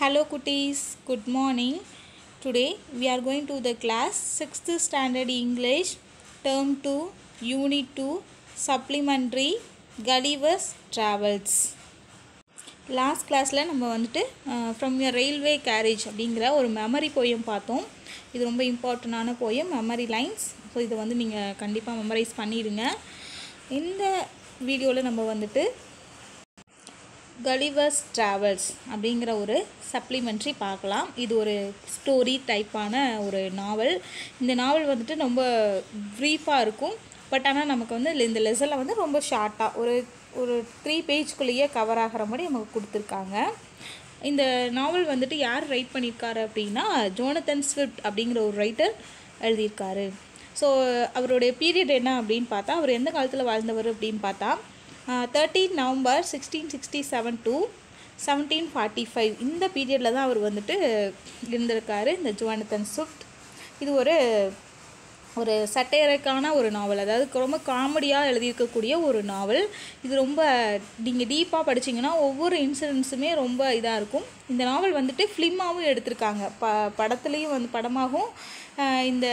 Hello குட்டீஸ் good morning today we are going to the class sixth standard English term two unit two supplementary gulliver's travels last கிளாஸில் நம்ம வந்துட்டு from your railway garage அப்படிங்கிற ஒரு memory poem பார்த்தோம் இது ரொம்ப இம்பார்ட்டண்டான போயம் மெமரி லைன்ஸ் ஸோ இதை வந்து நீங்கள் கண்டிப்பாக மெமரைஸ் பண்ணிடுங்க இந்த வீடியோவில் நம்ம வந்துட்டு கலிவர்ஸ் ட்ராவல்ஸ் அப்படிங்கிற ஒரு சப்ளிமெண்ட்ரி பார்க்கலாம் இது ஒரு ஸ்டோரி டைப்பான ஒரு நாவல் இந்த நாவல் வந்துட்டு ரொம்ப ப்ரீஃபாக இருக்கும் பட் ஆனால் நமக்கு வந்து இந்த லெசனில் வந்து ரொம்ப ஷார்ட்டாக ஒரு ஒரு த்ரீ பேஜ்குள்ளேயே கவர் ஆகிற மாதிரி நமக்கு கொடுத்துருக்காங்க இந்த நாவல் வந்துட்டு யார் ரைட் பண்ணியிருக்காரு அப்படின்னா ஜோனத்தன் ஸ்விஃப்ட் அப்படிங்கிற ஒரு ரைட்டர் எழுதியிருக்காரு ஸோ அவருடைய பீரியட் என்ன அப்படின்னு பார்த்தா அவர் எந்த காலத்தில் வாழ்ந்தவர் அப்படின்னு பார்த்தா thirteen November sixteen sixty seven to seventeen forty five இந்த பீரியடில் தான் அவர் வந்துட்டு இருந்திருக்காரு இந்த ஜுவானத்தன் சுஃப்ட் இது ஒரு ஒரு சட்டையரைக்கான ஒரு நாவல் அதாவது ரொம்ப காமெடியாக எழுதியிருக்கக்கூடிய ஒரு நாவல் இது ரொம்ப நீங்கள் டீப்பாக படிச்சிங்கன்னா ஒவ்வொரு இன்சிடென்ட்ஸுமே ரொம்ப இதாக இருக்கும் இந்த நாவல் வந்துட்டு ஃபிலிமாகவும் எடுத்திருக்காங்க ப படத்துலேயும் வந்து படமாகவும் இந்த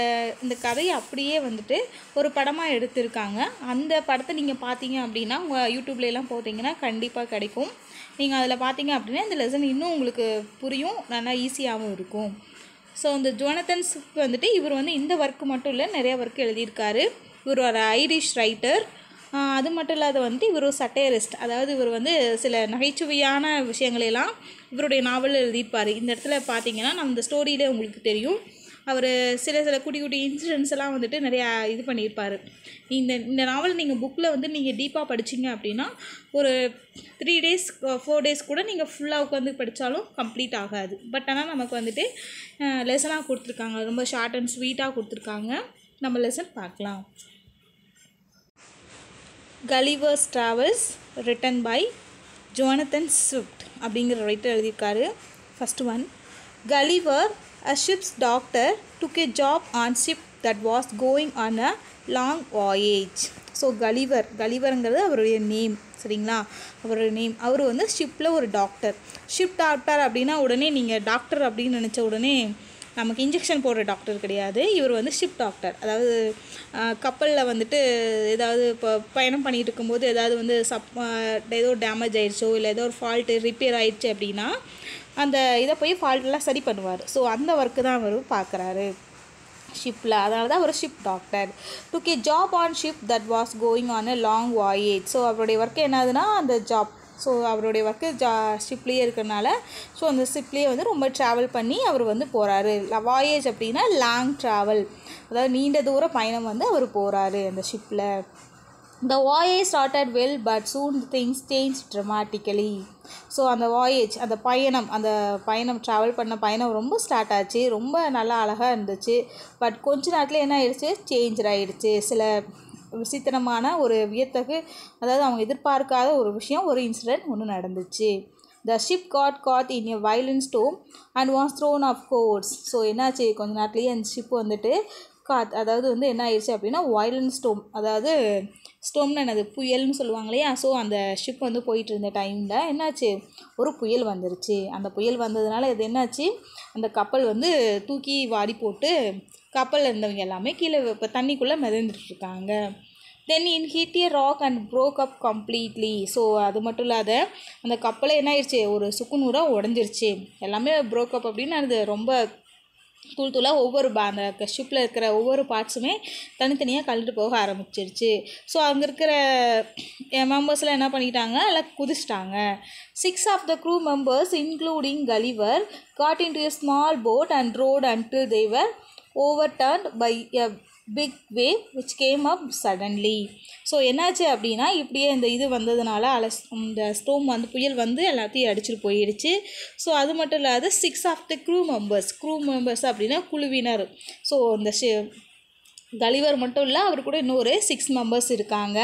இந்த கதையை அப்படியே வந்துட்டு ஒரு படமாக எடுத்திருக்காங்க அந்த படத்தை நீங்கள் பார்த்தீங்க அப்படின்னா உங்கள் யூடியூப்லலாம் போட்டிங்கன்னா கண்டிப்பாக கிடைக்கும் நீங்கள் அதில் பார்த்தீங்க அப்படின்னா இந்த லெசன் இன்னும் உங்களுக்கு புரியும் நல்லா ஈஸியாகவும் இருக்கும் ஸோ இந்த ஜோனத்தன்ஸுக்கு வந்துட்டு இவர் வந்து இந்த ஒர்க்கு மட்டும் இல்லை நிறையா ஒர்க் எழுதியிருக்காரு இவர் ஒரு ஐரிஷ் ரைட்டர் அது மட்டும் இல்லாத வந்துட்டு இவர் ஒரு சட்டையரிஸ்ட் அதாவது இவர் வந்து சில நகைச்சுவையான விஷயங்களையெல்லாம் இவருடைய நாவல் எழுதியிருப்பார் இந்த இடத்துல பார்த்தீங்கன்னா நம்ம இந்த ஸ்டோரியிலே உங்களுக்கு தெரியும் அவர் சில சில குட்டி குட்டி இன்சிடென்ட்ஸ் எல்லாம் வந்துட்டு நிறையா இது பண்ணியிருப்பார் இந்த இந்த நாவல் நீங்கள் புக்கில் வந்து நீங்கள் டீப்பாக படிச்சிங்க அப்படின்னா ஒரு த்ரீ டேஸ் ஃபோர் டேஸ் கூட நீங்கள் ஃபுல்லாக உட்காந்து படித்தாலும் கம்ப்ளீட் ஆகாது பட் ஆனால் நமக்கு வந்துட்டு லெசனாக கொடுத்துருக்காங்க ரொம்ப ஷார்ட் அண்ட் ஸ்வீட்டாக கொடுத்துருக்காங்க நம்ம லெசன் பார்க்கலாம் Gulliver's travels written by Jonathan Swift அப்படிங்கிற ரைட்டர் எழுதியிருக்காரு first one Gulliver a ship's doctor took a job on ship that was going on a long voyage so Gulliver கலிவருங்கிறது அவருடைய நேம் சரிங்களா அவருடைய நேம் அவர் வந்து ஷிப்பில் ஒரு டாக்டர் ஷிப் டாக்டர் அப்படின்னா உடனே நீங்கள் டாக்டர் அப்படின்னு நினச்ச உடனே நமக்கு இன்ஜெக்ஷன் போடுற டாக்டர் கிடையாது இவர் வந்து ஷிப் டாக்டர் அதாவது கப்பலில் வந்துட்டு ஏதாவது இப்போ பயணம் பண்ணிகிட்டு இருக்கும்போது ஏதாவது வந்து சப் ஏதோ டேமேஜ் ஆயிடுச்சோ இல்லை ஏதோ ஒரு ஃபால்ட்டு ரிப்பேர் ஆயிடுச்சு அப்படின்னா அந்த இதை போய் ஃபால்ட்டெல்லாம் சரி பண்ணுவார் ஸோ அந்த ஒர்க்கு தான் அவர் பார்க்குறாரு ஷிப்பில் அதனால தான் அவர் ship doctor took a job on ship that was going on a long voyage so அவருடைய ஒர்க் என்னதுன்னா அந்த ஜாப் ஸோ அவருடைய ஒர்க்கு ஜா ஷிப்லேயே இருக்கிறனால ஸோ அந்த ஷிப்லேயே வந்து ரொம்ப ட்ராவல் பண்ணி அவர் வந்து போகிறாரு வாயேஜ் அப்படின்னா லாங் ட்ராவல் அதாவது நீண்ட தூர பயணம் வந்து அவர் போகிறாரு அந்த ஷிப்பில் the voyage started well but soon things change dramatically so அந்த வாயேஜ் அந்த பயணம் அந்த பயணம் ட்ராவல் பண்ண பயணம் ரொம்ப ஸ்டார்ட் ஆச்சு ரொம்ப நல்லா அழகாக இருந்துச்சு பட் கொஞ்ச நேரத்தில் என்ன ஆயிடுச்சு சேஞ்சர் ஆகிடுச்சு சில விசித்திரமான ஒரு வியத்தகு அதாவது அவங்க எதிர்பார்க்காத ஒரு விஷயம் ஒரு இன்சிடென்ட் ஒன்று நடந்துச்சு the ship caught caught in a violent storm and was thrown off course so என்னாச்சு கொஞ்ச நேரத்துலேயே அந்த ஷிப் வந்துட்டு காத் அதாவது வந்து என்ன ஆயிடுச்சு அப்படின்னா வயலன் ஸ்டோம் அதாவது ஸ்டோம்னா என்னது புயல்னு சொல்லுவாங்க இல்லையா ஸோ அந்த ஷிப் வந்து போயிட்டு இருந்த டைமில் என்னாச்சு ஒரு புயல் வந்துருச்சு அந்த புயல் வந்ததுனால இது என்னாச்சு அந்த கப்பல் வந்து தூக்கி வாடி போட்டு கப்பலில் இருந்தவங்க எல்லாமே கீழே இப்போ தண்ணிக்குள்ளே மிதந்துட்டுருக்காங்க then in hit a rock and broke up completely so அது மட்டும் இல்லாத அந்த கப்பலை என்ன ஆயிடுச்சு ஒரு சுக்குநூறாக உடஞ்சிருச்சு எல்லாமே ப்ரோக் அப் அப்படின்னு அது ரொம்ப தூள் தூளாக ஒவ்வொரு அந்த ஷிப்பில் இருக்கிற ஒவ்வொரு பார்ட்ஸுமே தனித்தனியாக கழுட்டு போக ஆரம்பிச்சிருச்சு ஸோ அங்கே இருக்கிற மெம்பர்ஸ்லாம் என்ன பண்ணிக்கிட்டாங்க எல்லாம் குதிச்சிட்டாங்க six of the crew members including Gulliver got into small boat and rowed till they were overturned by big wave which came up suddenly so என்னாச்சு அப்படின்னா இப்படியே இந்த இது வந்ததுனால அலஸ் இந்த ஸ்டோம் வந்து புயல் வந்து எல்லாத்தையும் அடிச்சுட்டு போயிடுச்சு ஸோ அது மட்டும் இல்லாத six of the crew members crew members அப்படின்னா குழுவினர் ஸோ இந்த கலிவர் மட்டும் இல்லை அவர் கூட இன்னொரு சிக்ஸ் மெம்பர்ஸ் இருக்காங்க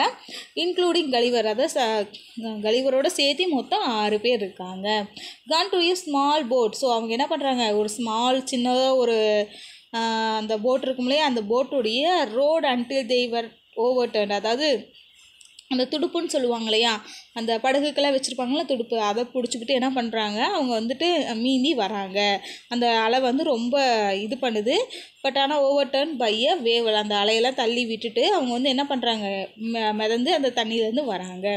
இன்க்ளூடிங் கலிவர் அதாவது கலிவரோட சேர்த்து மொத்தம் ஆறு பேர் இருக்காங்க got into small boat so அவங்க என்ன பண்ணுறாங்க ஒரு ஸ்மால் சின்னதாக ஒரு அந்த போட் இருக்கும் இல்லையா அந்த போட்டுடைய rowed until they were were overturned அதாவது அந்த துடுப்புன்னு சொல்லுவாங்க இல்லையா அந்த படகுக்கெல்லாம் வச்சுருப்பாங்கள்ல துடுப்பு அதை பிடிச்சிக்கிட்டு என்ன பண்ணுறாங்க அவங்க வந்துட்டு மீந்தி வராங்க அந்த அலை வந்து ரொம்ப இது பண்ணுது பட் ஆனால் ஓவர் டர்ன் பைய வேவல் அந்த அலையெல்லாம் தள்ளி விட்டுட்டு அவங்க வந்து என்ன பண்ணுறாங்க மிதந்து அந்த தண்ணியிலேருந்து வராங்க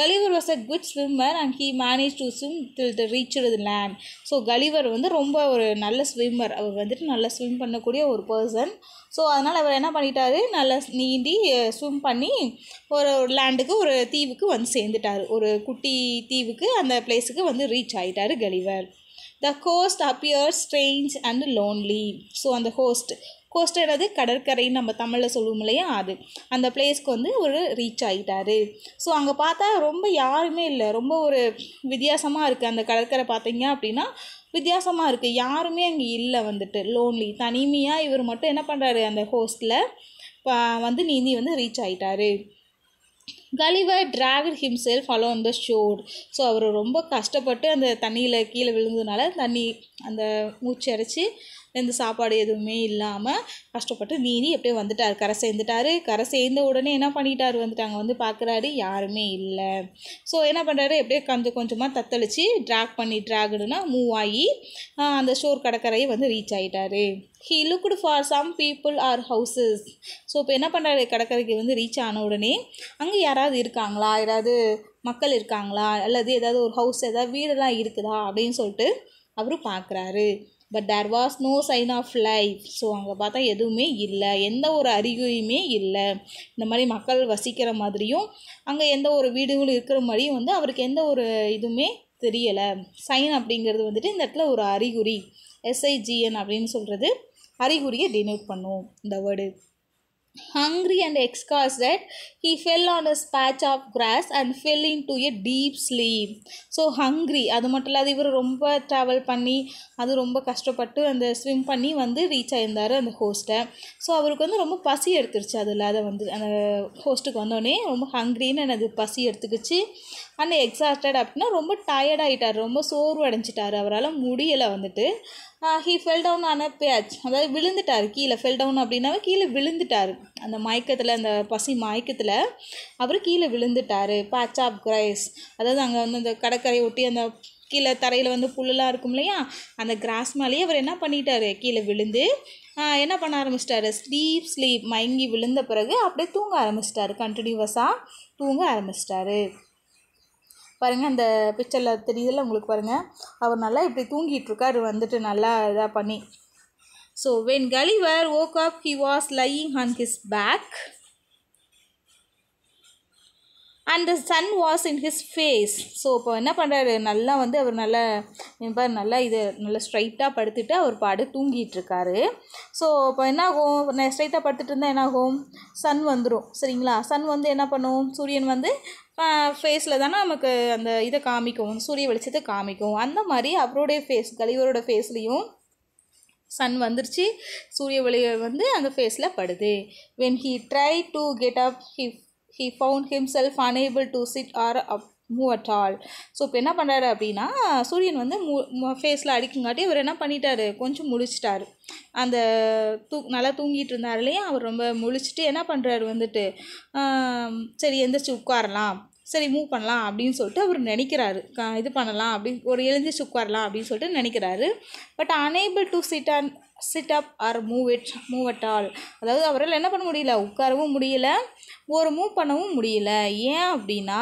Gulliver was a good swimmer and he manage to swim till the reach the land so Gulliver வந்து ரொம்ப ஒரு நல்ல ஸ்விம்மர் அவர் வந்துட்டு நல்லா ஸ்விம் பண்ணக்கூடிய ஒரு பர்சன் ஸோ அதனால் அவர் என்ன பண்ணிட்டாரு நல்லா நீந்தி ஸ்விம் பண்ணி ஒரு லேண்டுக்கு ஒரு தீவுக்கு வந்து சேர்ந்துட்டார் ஒரு குட்டி தீவுக்கு அந்த பிளேஸுக்கு வந்து ரீச் ஆகிட்டார் Gulliver the coast appear strange and lonely so அந்த ஹோஸ்ட் கோஸ்ட் என்னது கடற்கரைன்னு நம்ம தமிழில் சொல்லுவோம் இல்லையா அது அந்த பிளேஸ்க்கு வந்து ஒரு ரீச் ஆகிட்டாரு ஸோ அங்கே பார்த்தா ரொம்ப யாருமே இல்லை ரொம்ப ஒரு வித்தியாசமாக இருக்குது அந்த கடற்கரை பார்த்தீங்க அப்படின்னா வித்தியாசமாக இருக்குது யாருமே அங்கே இல்லை வந்துட்டு லோன்லி தனிமையாக இவர் மட்டும் என்ன பண்ணுறாரு அந்த ஹோஸ்டில் வந்து நீந்தி வந்து ரீச் ஆகிட்டாரு Gulliver him himself follow the shore so அவர் ரொம்ப கஷ்டப்பட்டு அந்த தண்ணியில் கீழே விழுந்ததுனால தண்ணி அந்த மூச்சு அரைச்சி இந்த சாப்பாடு எதுவுமே இல்லாமல் கஷ்டப்பட்டு மீறி எப்படியே வந்துட்டார் கரை சேர்ந்துட்டார் கரை சேர்ந்த உடனே என்ன பண்ணிட்டார் வந்துட்டாங்க வந்து பார்க்குறாரு யாருமே இல்லை ஸோ என்ன பண்ணுறாரு எப்படியோ கொஞ்சம் கொஞ்சமாக தத்தளித்து ட்ராக் பண்ணி ட்ராகுனா மூவ் ஆகி அந்த ஷோர் கடற்கரையை வந்து ரீச் ஆகிட்டார் he looked for some people or houses so இப்போ என்ன பண்ணுறாரு கடற்கரைக்கு வந்து ரீச் ஆன உடனே அங்கே யாராவது இருக்காங்களா யாராவது மக்கள் இருக்காங்களா அல்லது ஏதாவது ஒரு ஹவுஸ் ஏதாவது வீடெல்லாம் இருக்குதா அப்படின்னு சொல்லிட்டு அவரும் பார்க்குறாரு but there was no sign of life so அங்கே பார்த்தா எதுவுமே இல்லை எந்த ஒரு அறிகுறியுமே இல்லை இந்த மாதிரி மக்கள் வசிக்கிற மாதிரியும் அங்கே எந்த ஒரு வீடுகளும் இருக்கிற மாதிரியும் வந்து அவருக்கு எந்த ஒரு இதுவுமே தெரியலை சைன் அப்படிங்கிறது வந்துட்டு இந்த இடத்துல ஒரு அறிகுறி எஸ்ஐஜிஎன் அப்படின்னு சொல்கிறது அறிகுறியை டினோட் பண்ணுவோம் இந்த word hungry and exhausted, he fell on a patch of grass and fell into a deep sleep. So hungry அது மட்டும் இல்லாத இவர் ரொம்ப ட்ராவல் பண்ணி அது ரொம்ப கஷ்டப்பட்டு அந்த ஸ்விம் பண்ணி வந்து ரீச் ஆகியிருந்தார் அந்த ஹோஸ்ட்டை ஸோ அவருக்கு வந்து ரொம்ப பசி எடுத்துருச்சு அது இல்லாத வந்து அந்த ஹோஸ்ட்டுக்கு வந்தோடனே ரொம்ப ஹங்க்ரின்னு அது பசி எடுத்துக்கிச்சு அண்ட் எக்ஸாஸ்டட் அப்படின்னா ரொம்ப டயர்டாகிட்டார் ரொம்ப சோர்வு அடைஞ்சிட்டார் அவரால் முடியலை வந்துட்டு ஹீ ஃபெல் டவுன் ஆன பேச் அதாவது விழுந்துட்டார் கீழே ஃபெல் டவுன் அப்படின்னாவே கீழே விழுந்துட்டார் அந்த மயக்கத்தில் அந்த பசி மயக்கத்தில் அவர் கீழே விழுந்துட்டார் பேட்ச் ஆஃப் கிரைஸ் அதாவது அங்கே வந்து அந்த கடற்கரை ஒட்டி அந்த கீழே தரையில் வந்து புல்லுலாம் இருக்கும் இல்லையா அந்த கிராஸ் மேலேயே அவர் என்ன பண்ணிட்டார் கீழே விழுந்து என்ன பண்ண ஆரம்பிச்சிட்டாரு ஸ்லீப் ஸ்லீப் மயங்கி விழுந்த பிறகு அப்படியே தூங்க ஆரம்பிச்சிட்டாரு கண்டினியூவஸாக தூங்க ஆரம்பிச்சிட்டாரு பாருங்கள் அந்த பிக்சரில் தெரியுதுல உங்களுக்கு பாருங்கள் அவர் நல்லா இப்படி தூங்கிட்டு இருக்கார் வந்துட்டு நல்லா இதாக பண்ணி so when Gulliver woke off he was lying on his back and the sun was in his face so இப்போ என்ன பண்ணுறாரு நல்லா வந்து அவர் நல்லா நல்லா இது நல்லா ஸ்ட்ரைட்டாக படுத்துட்டு அவர் பாடு தூங்கிட்டுருக்காரு ஸோ இப்போ என்னாகும் நான் ஸ்ட்ரைட்டாக படுத்துட்டு இருந்தால் என்ன ஆகும் சன் வந்துடும் சரிங்களா சன் வந்து என்ன பண்ணும் சூரியன் வந்து ஃபேஸில் தானே நமக்கு அந்த இதை காமிக்கும் சூரிய வெளிச்சத்தை காமிக்கும் அந்த மாதிரி அவருடைய ஃபேஸ் கலிவரோட ஃபேஸ்லேயும் சன் வந்துருச்சு சூரிய ஒளி வந்து அந்த ஃபேஸில் படுது when he try to get up he he found himself unable to sit or up move at all so இப்போ என்ன பண்ணுறாரு அப்படின்னா சூரியன் வந்து மூ ஃபேஸில் அடிக்குங்காட்டி அவர் என்ன பண்ணிட்டாரு கொஞ்சம் முழிச்சிட்டாரு அந்த தூ நல்லா தூங்கிட்டு இருந்தார் இல்லையா அவர் ரொம்ப முழிச்சிட்டு என்ன பண்ணுறாரு வந்துட்டு சரி எந்திரிச்சு உட்காரலாம் சரி மூவ் பண்ணலாம் அப்படின்னு சொல்லிட்டு அவர் நினைக்கிறாரு க இது பண்ணலாம் அப்படின்னு ஒரு எழுந்திரிச்சு உட்காரலாம் அப்படின்னு சொல்லிட்டு நினைக்கிறாரு but unable to sit and sit up or move it move at all அதாவது அவரால் என்ன பண்ண முடியல உட்காரவும் முடியல ஒரு மூவ் பண்ணவும் முடியல ஏன் அப்படின்னா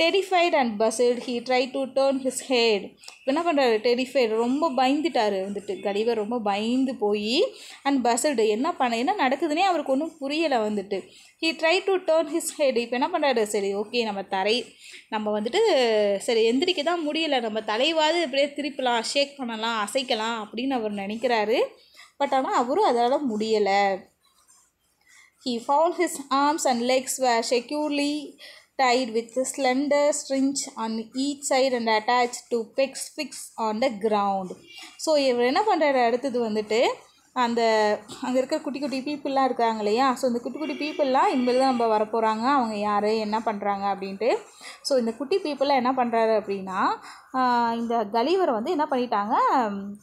terrified and puzzled he try to turn his head என்ன பண்ணுறாரு டெரிஃபைடு ரொம்ப பயந்துட்டார் வந்துட்டு கடிவர் ரொம்ப பயந்து போய் அண்ட் பசில்டு என்ன பண்ண என்ன நடக்குதுன்னே அவருக்கு ஒன்றும் புரியலை வந்துட்டு he try to turn his head இப்போ என்ன பண்ணுறாரு சரி ஓகே நம்ம தரை நம்ம வந்துட்டு சரி எந்திரிக்க தான் முடியலை நம்ம தலைவாது இப்படியே திருப்பலாம் ஷேக் பண்ணலாம் அசைக்கலாம் அப்படின்னு அவர் நினைக்கிறாரு பட் ஆனால் அவரும் அதனால் முடியலை he found his arms and legs were securely tied with a slender string on each side and attached to pegs fixed on the ground so இவர் என்ன பண்ணுறாரு அடுத்தது வந்துட்டு அந்த அங்கே இருக்கிற குட்டி குட்டி பீப்புளெலாம் இருக்காங்க இல்லையா ஸோ இந்த குட்டி குட்டி பீப்புளெலாம் இனிமேல் தான் நம்ம வரப்போகிறாங்க அவங்க யார் என்ன பண்ணுறாங்க அப்படின்ட்டு ஸோ இந்த குட்டி பீப்புளெலாம் என்ன பண்ணுறாரு அப்படின்னா இந்த கலிவரை வந்து என்ன பண்ணிட்டாங்க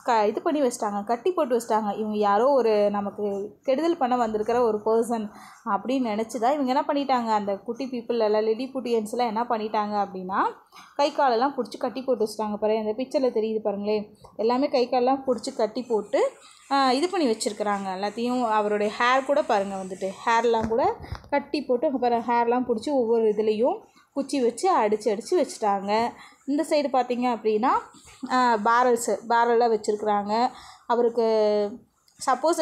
க இது பண்ணி வச்சிட்டாங்க கட்டி போட்டு வச்சிட்டாங்க இவங்க யாரோ ஒரு நமக்கு கெடுதல் பண்ண வந்திருக்கிற ஒரு பர்சன் அப்படின்னு நினச்சி தான் இவங்க என்ன பண்ணிட்டாங்க அந்த குட்டி பீப்புள் எல்லாம் லெடி புட்டியன்ஸ்லாம் என்ன பண்ணிட்டாங்க அப்படின்னா கை காலெல்லாம் பிடிச்சி கட்டி போட்டு வச்சிட்டாங்க பாரு அந்த பிக்சரில் தெரியுது பாருங்களேன் எல்லாமே கை காலெலாம் பிடிச்சி கட்டி போட்டு இது பண்ணி வச்சுருக்குறாங்க எல்லாத்தையும் அவருடைய ஹேர் கூட பாருங்கள் வந்துட்டு ஹேர்லாம் கூட கட்டி போட்டு அப்புறம் ஹேர்லாம் பிடிச்சி ஒவ்வொரு இதுலேயும் குச்சி வச்சு அடித்து அடித்து வச்சுட்டாங்க இந்த சைடு பார்த்திங்க அப்படின்னா பேரல்ஸு பேரலாக வச்சுருக்குறாங்க அவருக்கு சப்போஸ்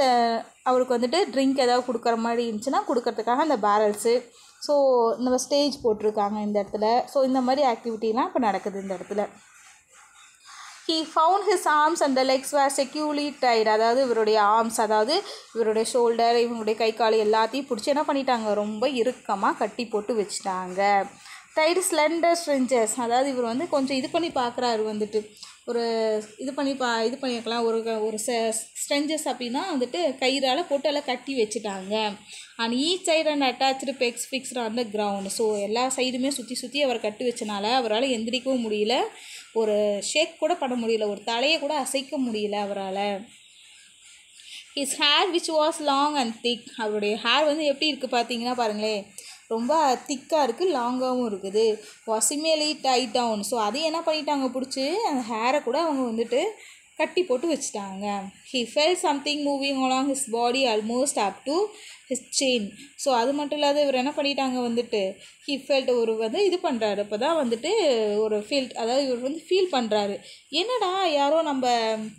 அவருக்கு வந்துட்டு ட்ரிங்க் ஏதாவது கொடுக்குற மாதிரி இருந்துச்சுன்னா கொடுக்கறதுக்காக அந்த பேரல்ஸு ஸோ இந்த ஸ்டேஜ் போட்டிருக்காங்க இந்த இடத்துல ஸோ இந்த மாதிரி ஆக்டிவிட்டிலாம் இப்போ நடக்குது இந்த இடத்துல he found his arms and the legs were securely tied அதாவது இவருடைய ஆர்ம்ஸ் அதாவது இவருடைய ஷோல்டர் இவங்களுடைய கை கால் எல்லாத்தையும் பிடிச்சி என்ன பண்ணிட்டாங்க ரொம்ப இறுக்கமாக கட்டி போட்டு வச்சுட்டாங்க டைட் ஸ்லெண்டர் ஸ்ட்ரெஞ்சர்ஸ் அதாவது இவர் வந்து கொஞ்சம் இது பண்ணி பார்க்குறாரு வந்துட்டு ஒரு இது பண்ணி பா இது பண்ணியிருக்கலாம் ஒரு ஒரு ஸ்ட்ரெஞ்சஸ் அப்படின்னா வந்துட்டு கயிறால் போட்டு எல்லாம் கட்டி வச்சுட்டாங்க and each side and attach pegs fixed அந்த த கிரவுண்ட் ஸோ எல்லா சைடுமே சுற்றி சுற்றி அவரை கட்டி வச்சனால அவரால் எந்திரிக்கவும் முடியல ஒரு ஷேக் கூட பண்ண முடியல ஒரு தலையை கூட அசைக்க முடியல அவரால் his hair which was long and thick அவருடைய ஹேர் வந்து எப்படி இருக்குது பார்த்தீங்கன்னா பாருங்களேன் ரொம்ப திக்காக இருக்குது லாங்காகவும் இருக்குது வாசிமேலி டைட் டவுன் ஸோ அதை என்ன பண்ணிட்டாங்க பிடிச்சி அந்த ஹேரை கூட அவங்க வந்துட்டு கட்டி போட்டு வச்சுட்டாங்க he felt something moving along his body almost up to his chin so அது மட்டும் இல்லாத இவர் என்ன பண்ணிட்டாங்க வந்துட்டு ஹி ஃபெல்ட் ஒரு வந்து இது பண்ணுறாரு இப்போ தான் வந்துட்டு ஒரு ஃபீல் அதாவது இவர் வந்து ஃபீல் பண்ணுறாரு என்னடா யாரோ நம்ம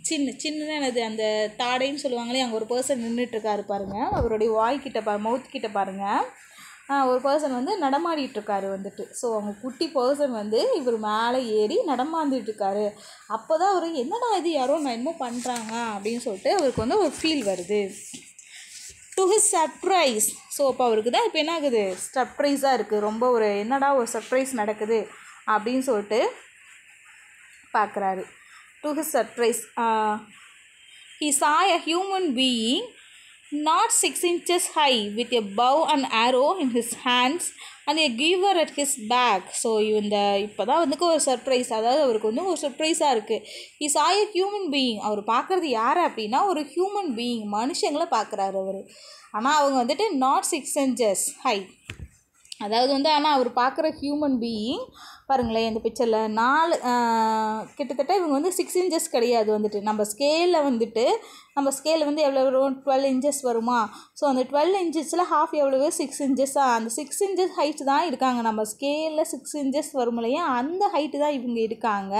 சின்ன சின்னது அந்த தாடைன்னு சொல்லுவாங்களே அங்கே ஒரு பர்சன் நின்றுட்டுருக்காரு பாருங்கள் அவருடைய வாய்க்கிட்ட பா மவுத் கிட்ட பாருங்கள் ஒரு பர்சன் வந்து இருக்காரு வந்துட்டு ஸோ அவங்க குட்டி பர்சன் வந்து இவர் மேலே ஏறி இருக்காரு அப்போ தான் அவர் என்னடா இது யாரோ நான் என்னமோ பண்ணுறாங்க அப்படின்னு சொல்லிட்டு அவருக்கு வந்து ஒரு ஃபீல் வருது டு ஹிஸ் சர்ப்ரைஸ் ஸோ அப்போ அவருக்கு தான் இப்போ என்ன ஆகுது சர்ப்ரைஸாக இருக்குது ரொம்ப ஒரு என்னடா ஒரு சர்ப்ரைஸ் நடக்குது அப்படின்னு சொல்லிட்டு பார்க்குறாரு to his surprise he saw a human being not 6 inches high with a bow and arrow in his hands and a giver at his back so இந்த இப்போ தான் வந்து ஒரு சர்ப்ரைஸ் அதாவது அவருக்கு வந்து ஒரு சர்ப்ரைஸாக இருக்குது இஸ் ஆய் எ ஹியூமன் பீயிங் அவர் பார்க்குறது யார் அப்படின்னா ஒரு ஹியூமன் பீயிங் மனுஷங்களை பார்க்குறாரு அவர் ஆனால் அவங்க வந்துட்டு நாட் சிக்ஸ் இன்ச்சஸ் ஹை அதாவது வந்து ஆனால் அவர் பார்க்குற ஹியூமன் பீயிங் பாருங்களேன் இந்த பிக்சரில் நாலு கிட்டத்தட்ட இவங்க வந்து சிக்ஸ் இன்ச்சஸ் கிடையாது வந்துட்டு நம்ம ஸ்கேலில் வந்துட்டு நம்ம ஸ்கேல் வந்து எவ்வளோ வரும் டுவெல் இன்ச்சஸ் வருமா ஸோ அந்த டுவெல் இன்ச்சஸில் ஹாஃப் எவ்வளவு சிக்ஸ் இன்ச்சஸாக அந்த சிக்ஸ் இன்ச்சஸ் ஹைட் தான் இருக்காங்க நம்ம ஸ்கேலில் சிக்ஸ் இன்ச்சஸ் வரும் இல்லையா அந்த ஹைட்டு தான் இவங்க இருக்காங்க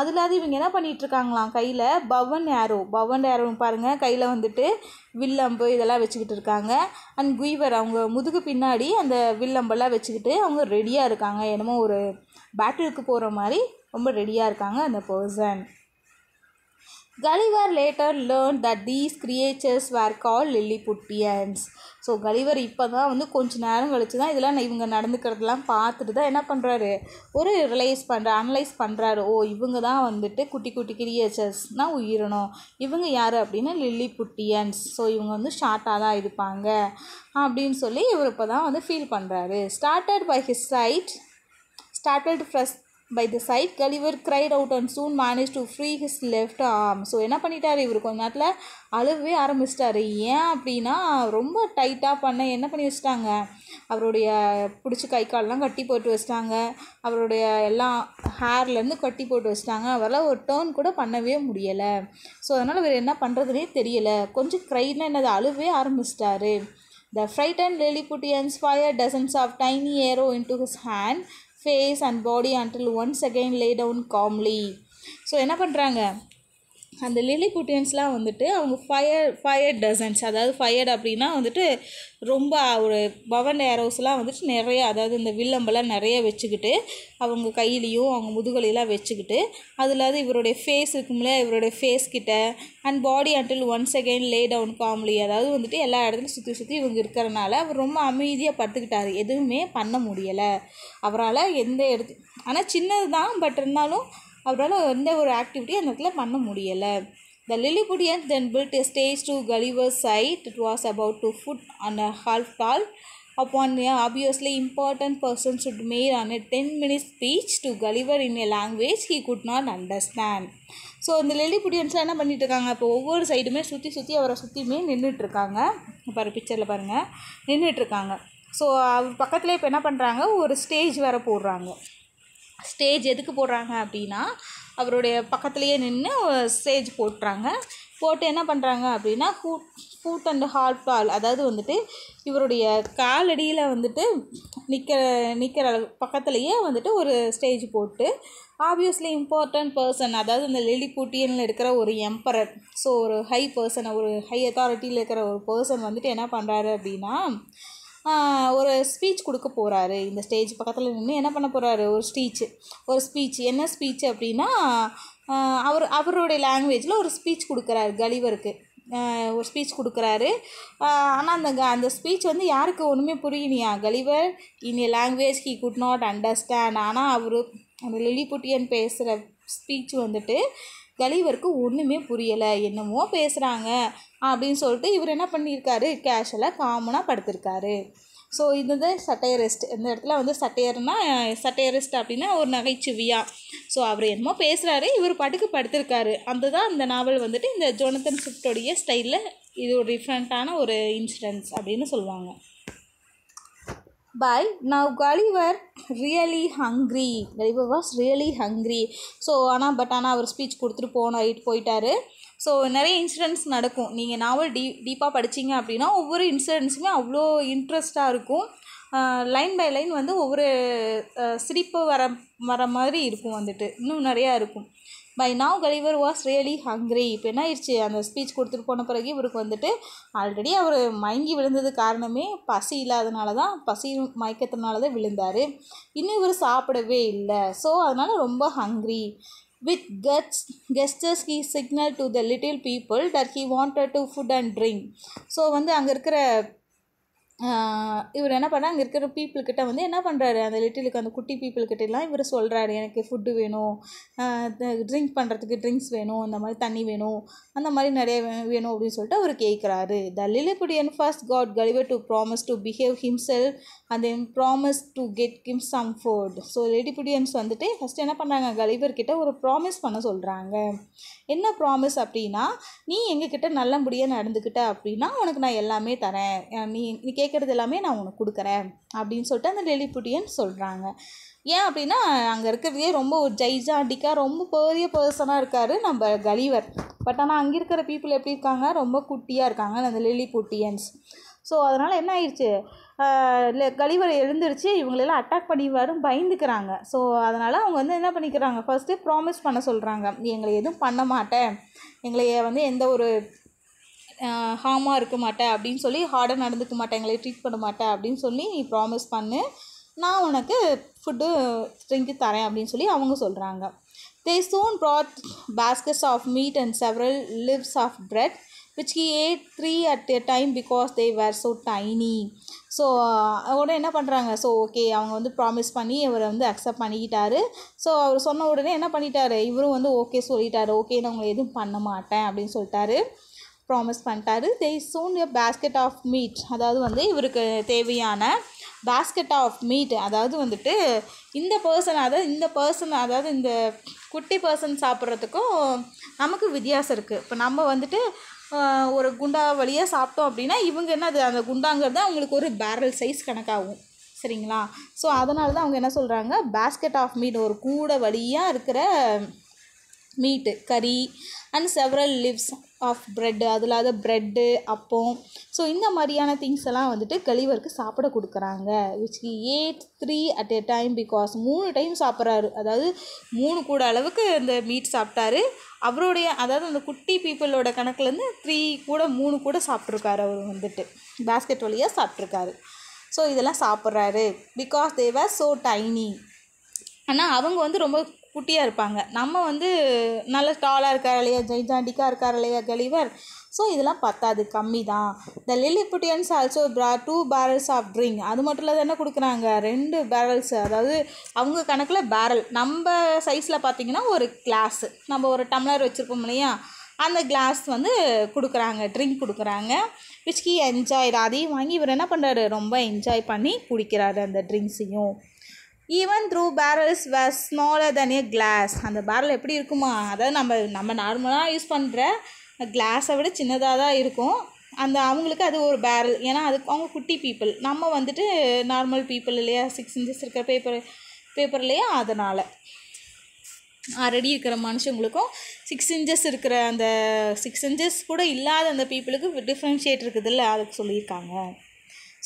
அதில்லாத இவங்க என்ன பண்ணிகிட்ருக்காங்களாம் கையில் பவன் ஏரோ பவன் ஏரோன்னு பாருங்கள் கையில் வந்துட்டு வில்லம்பு இதெல்லாம் வச்சுக்கிட்டு இருக்காங்க அண்ட் குய்வர் அவங்க முதுகு பின்னாடி அந்த வில்லம்பெல்லாம் வச்சுக்கிட்டு அவங்க ரெடியாக இருக்காங்க என்னமோ ஒரு பேட்டிலுக்கு போகிற மாதிரி ரொம்ப ரெடியாக இருக்காங்க அந்த person later learn that these these were call Lilliputians so Gulliver இப்போ தான் வந்து கொஞ்ச நேரம் கழித்து தான் இதெல்லாம் இவங்க நடந்துக்கிறதெல்லாம் பார்த்துட்டு தான் என்ன பண்ணுறாரு ஒரு ரிலைஸ் பண்ணுற அனலைஸ் பண்ணுறாரு ஓ இவங்க தான் வந்துட்டு குட்டி குட்டி கிரியேச்சர்ஸ்னால் உயிரினம் இவங்க யார் அப்படின்னா லில்லி புட்டியன்ஸ் ஸோ இவங்க வந்து ஷார்ட்டாக தான் இருப்பாங்க அப்படின்னு சொல்லி இவர் இப்போ தான் வந்து ஃபீல் பண்ணுறாரு started by his side started fresh by the side Gulliver cried out and soon manage to free his left arm so என்ன பண்ணிட்டார் இவர் கொஞ்ச நேரத்தில் அழுவே ஆரம்பிச்சிட்டாரு ஏன் அப்படின்னா ரொம்ப டைட்டாக பண்ண என்ன பண்ணி வச்சுட்டாங்க அவருடைய பிடிச்ச கை கால்லாம் கட்டி போட்டு வச்சிட்டாங்க அவருடைய எல்லாம் ஹேர்லேருந்து கட்டி போட்டு வச்சுட்டாங்க அவரால் ஒரு டேர்ன் கூட பண்ணவே முடியலை ஸோ அதனால் இவர் என்ன பண்ணுறதுனே தெரியலை கொஞ்சம் க்ரைட்னா என்னது அழுவே ஆரம்பிச்சிட்டாரு the fright and Lilliput and dozens of tiny arrow into his hand face and body until once again lay down calmly so என்ன பண்ணுறாங்க அந்த புட்டியன்ஸ்லாம் வந்துட்டு அவங்க ஃபயர் ஃபயர் டசன்ஸ் அதாவது ஃபயர்டு அப்படின்னா வந்துட்டு ரொம்ப ஒரு பவன் ஏரோஸ்லாம் வந்துட்டு நிறைய அதாவது இந்த வில்லம்பெல்லாம் நிறைய வச்சுக்கிட்டு அவங்க கையிலையும் அவங்க முதுகலையெல்லாம் வச்சுக்கிட்டு அதில் அது இவருடைய ஃபேஸ் இருக்கும்ல இவருடைய ஃபேஸ் கிட்ட and body until once again lay down calmly அதாவது வந்துட்டு எல்லா இடத்துலையும் சுற்றி சுற்றி இவங்க இருக்கிறனால அவர் ரொம்ப அமைதியாக பார்த்துக்கிட்டாரு எதுவுமே பண்ண முடியலை அவரால் எந்த இடத்து ஆனால் சின்னது தான் பட் இருந்தாலும் அவரால் எந்த ஒரு ஆக்டிவிட்டியும் அந்த இடத்துல பண்ண முடியலை the Lilliputian then built a stage to Gulliver side it was about two foot and a half tall upon obviously important person should made on a ten minutes speech to Gulliver in a language he could not understand so இந்த லெலிபுடியன்ஸ்லாம் என்ன பண்ணிட்டு இருக்காங்க இப்போ ஒவ்வொரு சைடுமே சுற்றி சுற்றி அவரை சுற்றியுமே நின்றுட்டுருக்காங்க பாரு பிக்சரில் பாருங்கள் நின்றுட்டுருக்காங்க ஸோ அவர் பக்கத்துலேயே இப்போ என்ன பண்ணுறாங்க ஒரு ஸ்டேஜ் வேறு போடுறாங்க ஸ்டேஜ் எதுக்கு போடுறாங்க அப்படின்னா அவருடைய பக்கத்துலேயே நின்று ஸ்டேஜ் போட்டுறாங்க போட்டு என்ன பண்ணுறாங்க அப்படின்னா ஃபூட் ஃபூட் அண்ட் ஹால் பால் அதாவது வந்துட்டு இவருடைய காலடியில் வந்துட்டு நிற்கிற நிற்கிற பக்கத்துலேயே வந்துட்டு ஒரு ஸ்டேஜ் போட்டு ஆப்வியஸ்லி இம்பார்ட்டன்ட் பர்சன் அதாவது இந்த லெலி பூட்டியனில் இருக்கிற ஒரு எம்பரர் ஸோ ஒரு ஹை பர்சனை ஒரு ஹை அத்தாரிட்டியில் இருக்கிற ஒரு பர்சன் வந்துட்டு என்ன பண்ணுறாரு அப்படின்னா ஒரு ஸ்பீச் கொடுக்க போகிறாரு இந்த ஸ்டேஜ் பக்கத்தில் நின்று என்ன பண்ண போகிறாரு ஒரு ஸ்பீச் ஒரு ஸ்பீச் என்ன ஸ்பீச் அப்படின்னா அவர் அவருடைய லாங்குவேஜில் ஒரு ஸ்பீச் கொடுக்குறாரு கலிவருக்கு ஒரு ஸ்பீச் கொடுக்குறாரு ஆனால் அந்த அந்த ஸ்பீச் வந்து யாருக்கு ஒன்றுமே புரியலையா Gulliver in a language he could not understand ஆனால் அவர் அந்த லிலிபுட்டியன் பேசுகிற ஸ்பீச் வந்துட்டு கலிவருக்கு ஒன்றுமே புரியலை என்னமோ பேசுகிறாங்க அப்படின்னு சொல்லிட்டு இவர் என்ன பண்ணியிருக்காரு கேஷுவலாக காமனாக படுத்திருக்காரு ஸோ வந்து சட்டையரிஸ்ட் இந்த இடத்துல வந்து சட்டையர்னா சட்டையரிஸ்ட் அப்படின்னா ஒரு நகைச்சுவியா ஸோ அவர் என்னமோ பேசுகிறாரு இவர் பாட்டுக்கு படுத்திருக்காரு அந்த தான் அந்த நாவல் வந்துட்டு இந்த ஜோனத்தன் ஸ்விஃப்டோடைய ஸ்டைலில் இது ஒரு டிஃப்ரெண்ட்டான ஒரு இன்சிடென்ஸ் அப்படின்னு சொல்லுவாங்க by now Gulliver really hungry Gulliver was really hungry so ஆனால் பட் ஆனால் அவர் ஸ்பீச் கொடுத்துட்டு போன போயிட்டாரு ஸோ நிறைய இன்சிடென்ட்ஸ் நடக்கும் நீங்கள் நாவல் டீ டீப்பாக படித்தீங்க அப்படின்னா ஒவ்வொரு இன்சிடென்ட்ஸுமே அவ்வளோ இன்ட்ரெஸ்ட்டாக இருக்கும் லைன் பை லைன் வந்து ஒவ்வொரு சிரிப்பு வர வர மாதிரி இருக்கும் வந்துட்டு இன்னும் நிறையா இருக்கும் by now Gulliver was really hungry இப்போ என்ன ஆயிடுச்சு அந்த ஸ்பீச் கொடுத்துட்டு போன பிறகு இவருக்கு வந்துட்டு ஆல்ரெடி அவர் மயங்கி விழுந்தது காரணமே பசி இல்லாதனால தான் பசி மயக்கத்தினால தான் விழுந்தார் இன்னும் இவர் சாப்பிடவே இல்லை ஸோ அதனால் ரொம்ப hungry With guts, gestures he signaled to the little people that he wanted to food and drink. So வந்து அங்கே இருக்கிற இவர் என்ன பண்ணால் அங்கே இருக்கிற பீப்புள்கிட்ட வந்து என்ன பண்ணுறாரு அந்த லிட்டிலுக்கு அந்த குட்டி பீப்புள்கிட்டலாம் இவர் சொல்கிறாரு எனக்கு ஃபுட்டு வேணும் ட்ரிங்க் பண்ணுறதுக்கு ட்ரிங்க்ஸ் வேணும் இந்த மாதிரி தண்ணி வேணும் அந்த மாதிரி நிறைய வேணும் அப்படின்னு சொல்லிட்டு அவர் கேட்குறாரு the Lilliputian first got Gulliver to promise to behave himself and then promise to get him some food so Lilliputians வந்துட்டு ஃபஸ்ட்டு என்ன பண்ணுறாங்க கலிபர்கிட்ட ஒரு ப்ராமிஸ் பண்ண சொல்கிறாங்க என்ன ப்ராமிஸ் அப்படின்னா நீ எங்ககிட்ட நல்லபடியாக நடந்துக்கிட்ட அப்படின்னா உனக்கு நான் எல்லாமே தரேன் நீ நீ கேட்குறது எல்லாமே நான் உனக்கு கொடுக்குறேன் அப்படின்னு சொல்லிட்டு அந்த லெலிபுடியன் சொல்கிறாங்க ஏன் அப்படின்னா அங்கே இருக்கிறதே ரொம்ப ஒரு ஜைஜாண்டிக்காக ரொம்ப பெரிய பர்சனாக இருக்கார் நம்ம கலிவர் பட் ஆனால் அங்கே இருக்கிற பீப்புள் எப்படி இருக்காங்க ரொம்ப குட்டியாக இருக்காங்க அந்த லெலி புட்டியன்ஸ் ஸோ அதனால் என்ன ஆயிடுச்சு கழிவறை எழுந்துருச்சு இவங்களெல்லாம் அட்டாக் பண்ணிடுவாருன்னு பயந்துக்கிறாங்க ஸோ அதனால் அவங்க வந்து என்ன பண்ணிக்கிறாங்க ஃபஸ்ட்டு ப்ராமிஸ் பண்ண சொல்கிறாங்க எங்களை எதுவும் பண்ண மாட்டேன் எங்களை வந்து எந்த ஒரு ஹார்மாக இருக்க மாட்டேன் அப்படின்னு சொல்லி ஹார்டாக நடந்துக்க மாட்டேன் எங்களை ட்ரீட் பண்ண மாட்டேன் அப்படின்னு சொல்லி நீ ப்ராமிஸ் பண்ணு நான் உனக்கு ஃபுட்டு ட்ரிங்க்கு தரேன் அப்படின்னு சொல்லி அவங்க சொல்கிறாங்க they soon brought baskets of meat and several loaves of bread which he ate three at a time because they were so tiny so உடனே என்ன பண்ணுறாங்க ஸோ ஓகே அவங்க வந்து ப்ராமிஸ் பண்ணி இவரை வந்து அக்செப்ட் பண்ணிக்கிட்டாரு ஸோ அவர் சொன்ன உடனே என்ன பண்ணிட்டாரு இவரும் வந்து ஓகே சொல்லிட்டாரு ஓகே நான் உங்களை எதுவும் பண்ண மாட்டேன் அப்படின்னு சொல்லிட்டாரு ப்ராமிஸ் பண்ணிட்டாரு they soon a basket of meat அதாவது வந்து இவருக்கு தேவையான பேஸ்கெட் ஆஃப் மீட் அதாவது வந்துட்டு இந்த பர்சன் அதாவது இந்த பர்சன் அதாவது இந்த குட்டி பர்சன் சாப்பிட்றதுக்கும் நமக்கு வித்தியாசம் இருக்குது இப்போ நம்ம வந்துட்டு ஒரு குண்டா வழியாக சாப்பிட்டோம் அப்படின்னா இவங்க என்ன அது அந்த குண்டாங்கிறது அவங்களுக்கு ஒரு பேரல் சைஸ் கணக்காகும் சரிங்களா ஸோ அதனால தான் அவங்க என்ன சொல்கிறாங்க பேஸ்கெட் ஆஃப் மீட் ஒரு கூடை வழியாக இருக்கிற மீட்டு கறி and several loaves of bread அது இல்லாத ப்ரெட்டு அப்பம் ஸோ இந்த மாதிரியான திங்ஸ் எல்லாம் வந்துட்டு கலிவருக்கு சாப்பிட கொடுக்குறாங்க which he ate three at a time because மூணு டைம் சாப்பிட்றாரு அதாவது மூணு கூட அளவுக்கு அந்த மீட் சாப்பிட்டாரு அவருடைய அதாவது அந்த குட்டி பீப்புளோட கணக்குலேருந்து த்ரீ கூட மூணு கூட சாப்பிட்ருக்காரு அவர் வந்துட்டு பேஸ்கெட் வழியாக சாப்பிட்ருக்காரு ஸோ இதெல்லாம் சாப்பிட்றாரு பிகாஸ் தேவர் ஸோ டைனி ஆனால் அவங்க வந்து ரொம்ப குட்டியாக இருப்பாங்க நம்ம வந்து நல்ல டாலாக இருக்கார் இல்லையா ஜெய்ஜாண்டிக்காக இருக்கார் இல்லையா கலிவர் ஸோ இதெல்லாம் பத்தாது கம்மி தான் the Lilliputians also brought two barrels of drink அது மட்டும் இல்லாத என்ன கொடுக்குறாங்க ரெண்டு பேரல்ஸ் அதாவது அவங்க கணக்கில் பேரல் நம்ம சைஸில் பார்த்திங்கன்னா ஒரு கிளாஸ் நம்ம ஒரு டம்ளர் வச்சுருப்போம் இல்லையா அந்த கிளாஸ் வந்து கொடுக்குறாங்க ட்ரிங்க் கொடுக்குறாங்க விச் என்ஜாய் அதையும் வாங்கி இவர் என்ன பண்ணுறாரு ரொம்ப என்ஜாய் பண்ணி குடிக்கிறாரு அந்த ட்ரிங்க்ஸையும் even though barrels were smaller than a glass அந்த பேரல் எப்படி இருக்குமா அதாவது நம்ம நம்ம நார்மலாக யூஸ் பண்ணுற கிளாஸை விட சின்னதாக தான் இருக்கும் அந்த அவங்களுக்கு அது ஒரு பேரல் ஏன்னா அது அவங்க குட்டி பீப்புள் நம்ம வந்துட்டு நார்மல் பீப்புள் இல்லையா சிக்ஸ் இன்ச்சஸ் இருக்கிற பேப்பர் பேப்பர் இல்லையா அதனால் ஆல்ரெடி இருக்கிற மனுஷங்களுக்கும் சிக்ஸ் இன்ச்சஸ் இருக்கிற அந்த சிக்ஸ் இன்ச்சஸ் கூட இல்லாத அந்த பீப்புளுக்கு டிஃப்ரென்ஷியேட் இருக்குதுல்ல அதுக்கு சொல்லியிருக்காங்க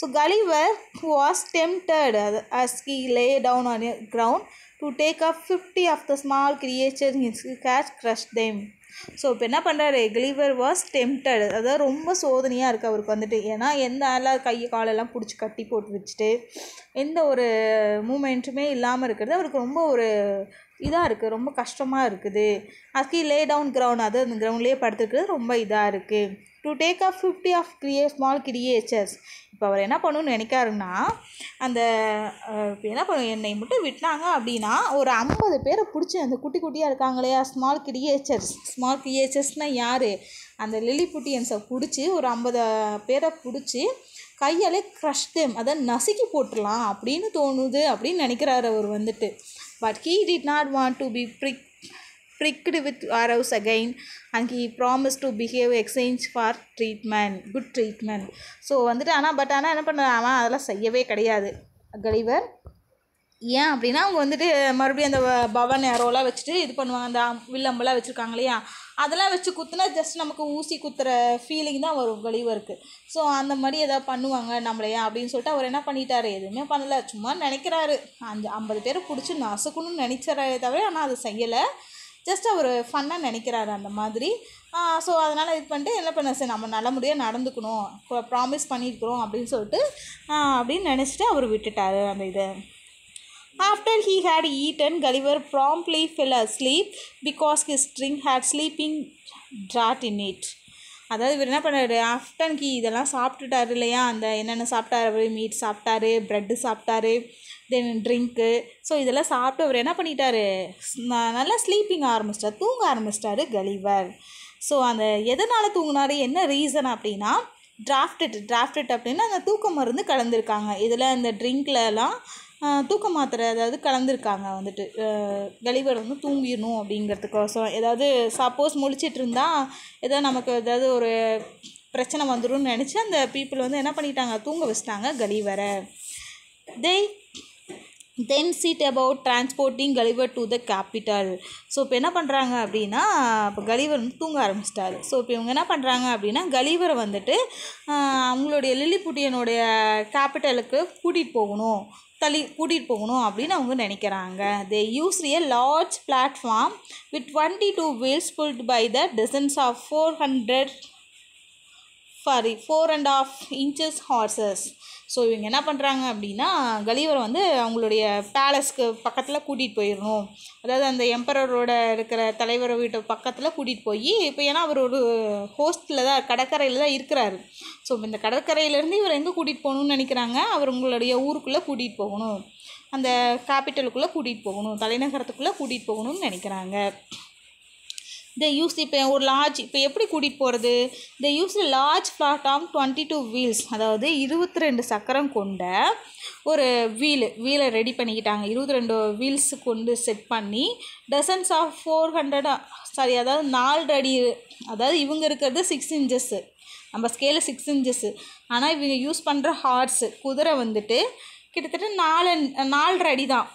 so Gulliver was tempted as he lay down on the ground to take up fifty of the small creatures in his catch, crush them. So இப்போ என்ன பண்ணுறாரு கிளீவர் வாஸ் டெம்டட் அதாவது ரொம்ப சோதனையாக இருக்குது அவருக்கு வந்துட்டு ஏன்னா எந்த ஆளாக கையை காலெல்லாம் பிடிச்சி கட்டி போட்டு வச்சுட்டு எந்த ஒரு மூமெண்ட்டுமே இல்லாமல் இருக்கிறது அவருக்கு ரொம்ப ஒரு இதாக இருக்குது ரொம்ப கஷ்டமாக இருக்குது அஸ்கி லே டவுன் கிரவுண்ட் அது அந்த கிரவுண்ட்லேயே படுத்துருக்கிறது ரொம்ப இதாக இருக்குது to take up fifty of கிரியே ஸ்மால் கிரியேச்சர்ஸ் இப்போ அவர் என்ன பண்ணணும்னு நினைக்காருன்னா அந்த என்ன பண்ண என்னை மட்டும் விட்டாங்க அப்படின்னா ஒரு ஐம்பது பேரை பிடிச்சி அந்த குட்டி குட்டியாக இருக்காங்க இல்லையா ஸ்மால் கிரியேச்சர்ஸ் e ஸ்மால் கிரியேச்சர்ஸ்னால் e யார் அந்த புட்டியன்ஸை பிடிச்சி ஒரு ஐம்பது பேரை பிடிச்சி கையாலே க்ரஷ் டேம் அதை நசுக்கி போட்டுடலாம் அப்படின்னு தோணுது அப்படின்னு நினைக்கிறாரு அவர் வந்துட்டு but he did not want to be prick tricked with arrows again and he promised to behave exchange for treatment good treatment so வந்துட்டு ஆனால் பட் ஆனால் என்ன பண்ண அவன் அதெல்லாம் செய்யவே கிடையாது கலிவர் ஏன் அப்படின்னா அவங்க வந்துட்டு மறுபடியும் அந்த பவன் ஏரோலாம் வச்சுட்டு இது பண்ணுவாங்க அந்த வில்லம்பெல்லாம் வச்சுருக்காங்க இல்லையா அதெல்லாம் வச்சு குத்துனா ஜஸ்ட் நமக்கு ஊசி குத்துற ஃபீலிங் தான் வரும் வெளிவருக்கு ஸோ அந்த மாதிரி எதாவது பண்ணுவாங்க நம்மளையா அப்படின்னு சொல்லிட்டு அவர் என்ன பண்ணிட்டாரு எதுவுமே பண்ணலை சும்மா நினைக்கிறாரு அஞ்சு ஐம்பது பேரை பிடிச்சி நசுக்கணும்னு நினச்சாரே தவிர ஆனால் அதை செய்யலை ஜஸ்ட் அவர் ஃபன்னாக நினைக்கிறாரு அந்த மாதிரி ஸோ அதனால் இது பண்ணிட்டு என்ன பண்ண சார் நம்ம நல்ல நல்லபடியாக நடந்துக்கணும் ப்ராமிஸ் பண்ணியிருக்கிறோம் அப்படின்னு சொல்லிட்டு அப்படின்னு நினச்சிட்டு அவர் விட்டுட்டார் அந்த இதை after he had eaten Gulliver promptly fell asleep because his string had sleeping draught in it அதாவது இவர் என்ன பண்ணார் ஆஃப்டர் ஹீ இதெல்லாம் சாப்பிட்டுட்டாரு இல்லையா அந்த என்னென்ன சாப்பிட்டாரு மீட் சாப்பிட்டாரு ப்ரெட்டு சாப்பிட்டாரு தென் ட்ரிங்க்கு ஸோ இதெல்லாம் சாப்பிட்டு அவர் என்ன பண்ணிட்டாரு நல்லா ஸ்லீப்பிங் ஆரம்பிச்சிட்டார் தூங்க ஆரம்பிச்சிட்டாரு கலிவர் ஸோ அந்த எதனால் தூங்கினாரு என்ன ரீசன் அப்படின்னா டிராஃப்டட் டிராஃப்டட் அப்படின்னா அந்த தூக்க மருந்து கலந்துருக்காங்க இதில் இந்த ட்ரிங்க்லலாம் தூக்க மாத்திரை அதாவது கலந்துருக்காங்க வந்துட்டு கலிவர் வந்து தூங்கிடணும் அப்படிங்கிறதுக்கோசம் ஏதாவது சப்போஸ் முழிச்சிட்டு இருந்தால் ஏதாவது நமக்கு ஏதாவது ஒரு பிரச்சனை வந்துடும் நினச்சி அந்த பீப்புள் வந்து என்ன பண்ணிட்டாங்க தூங்க வச்சிட்டாங்க கலிவரை they then set about transporting Gulliver to the capital so இப்போ என்ன பண்ணுறாங்க அப்படின்னா இப்போ கலிவர் வந்து தூங்க ஆரம்பிச்சிட்டாரு ஸோ இப்போ இவங்க என்ன பண்ணுறாங்க அப்படின்னா கலிவரை வந்துட்டு அவங்களுடைய லில்லிபுட்டியனுடைய கேபிட்டலுக்கு கூட்டிகிட்டு போகணும் தள்ளி கூட்டிகிட்டு போகணும் அப்படின்னு அவங்க நினைக்கிறாங்க they use a large platform with twenty two wheels pulled by the dozens of four hundred sorry four and half inches horses so இவங்க என்ன பண்ணுறாங்க அப்படின்னா கலிவரை வந்து அவங்களுடைய பேலஸ்க்கு பக்கத்தில் கூட்டிகிட்டு போயிடணும் அதாவது அந்த எம்பரரோட இருக்கிற தலைவர் வீட்டு பக்கத்தில் கூட்டிகிட்டு போய் இப்போ ஏன்னா அவர் ஒரு ஹோஸ்டில் தான் கடற்கரையில் தான் இருக்கிறாரு ஸோ இந்த கடற்கரையிலேருந்து இவர் எங்கே கூட்டிகிட்டு போகணும்னு நினைக்கிறாங்க அவர் உங்களுடைய ஊருக்குள்ளே கூட்டிகிட்டு போகணும் அந்த கேபிட்டலுக்குள்ளே கூட்டிகிட்டு போகணும் தலைநகரத்துக்குள்ளே கூட்டிகிட்டு போகணும்னு நினைக்கிறாங்க தே யூஸ் இப்போ ஒரு லார்ஜ் இப்போ எப்படி கூட்டிகிட்டு போகிறது they use large flat of twenty two wheels அதாவது இருபத்தி ரெண்டு சக்கரம் கொண்ட ஒரு வீலு வீலை ரெடி பண்ணிக்கிட்டாங்க இருபத்தி ரெண்டு வீல்ஸு கொண்டு செட் பண்ணி dozens of four hundred sorry அதாவது நாலு அடி அதாவது இவங்க இருக்கிறது சிக்ஸ் இன்ச்சஸ்ஸு நம்ம ஸ்கேலில் சிக்ஸ் இன்ச்சஸ்ஸு ஆனால் இவங்க யூஸ் பண்ணுற ஹார்ஸு குதிரை வந்துட்டு கிட்டத்தட்ட நாலு நாலரை அடி தான்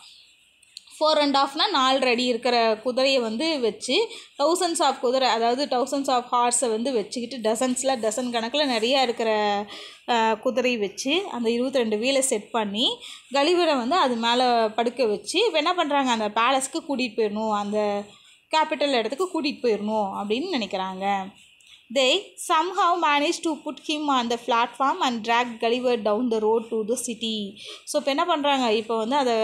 ஃபோர் அண்ட் ஆஃப்னால் நாலு அடி இருக்கிற குதிரையை வந்து வச்சு தௌசண்ட்ஸ் ஆஃப் குதிரை அதாவது தௌசண்ட்ஸ் ஆஃப் ஹார்ஸை வந்து வச்சுக்கிட்டு டசன்ஸில் டசன் கணக்கில் நிறையா இருக்கிற குதிரை வச்சு அந்த இருபத்தி ரெண்டு வீலை செட் பண்ணி கழிவரை வந்து அது மேலே படுக்க வச்சு இப்போ என்ன பண்ணுறாங்க அந்த பேலஸ்க்கு கூட்டிகிட்டு போயிடணும் அந்த கேபிட்டல் இடத்துக்கு கூட்டிகிட்டு போயிடணும் அப்படின்னு நினைக்கிறாங்க They somehow managed to put him on the platform and drag Gulliver down the road to the city. So இப்போ என்ன பண்ணுறாங்க இப்போ வந்து அதை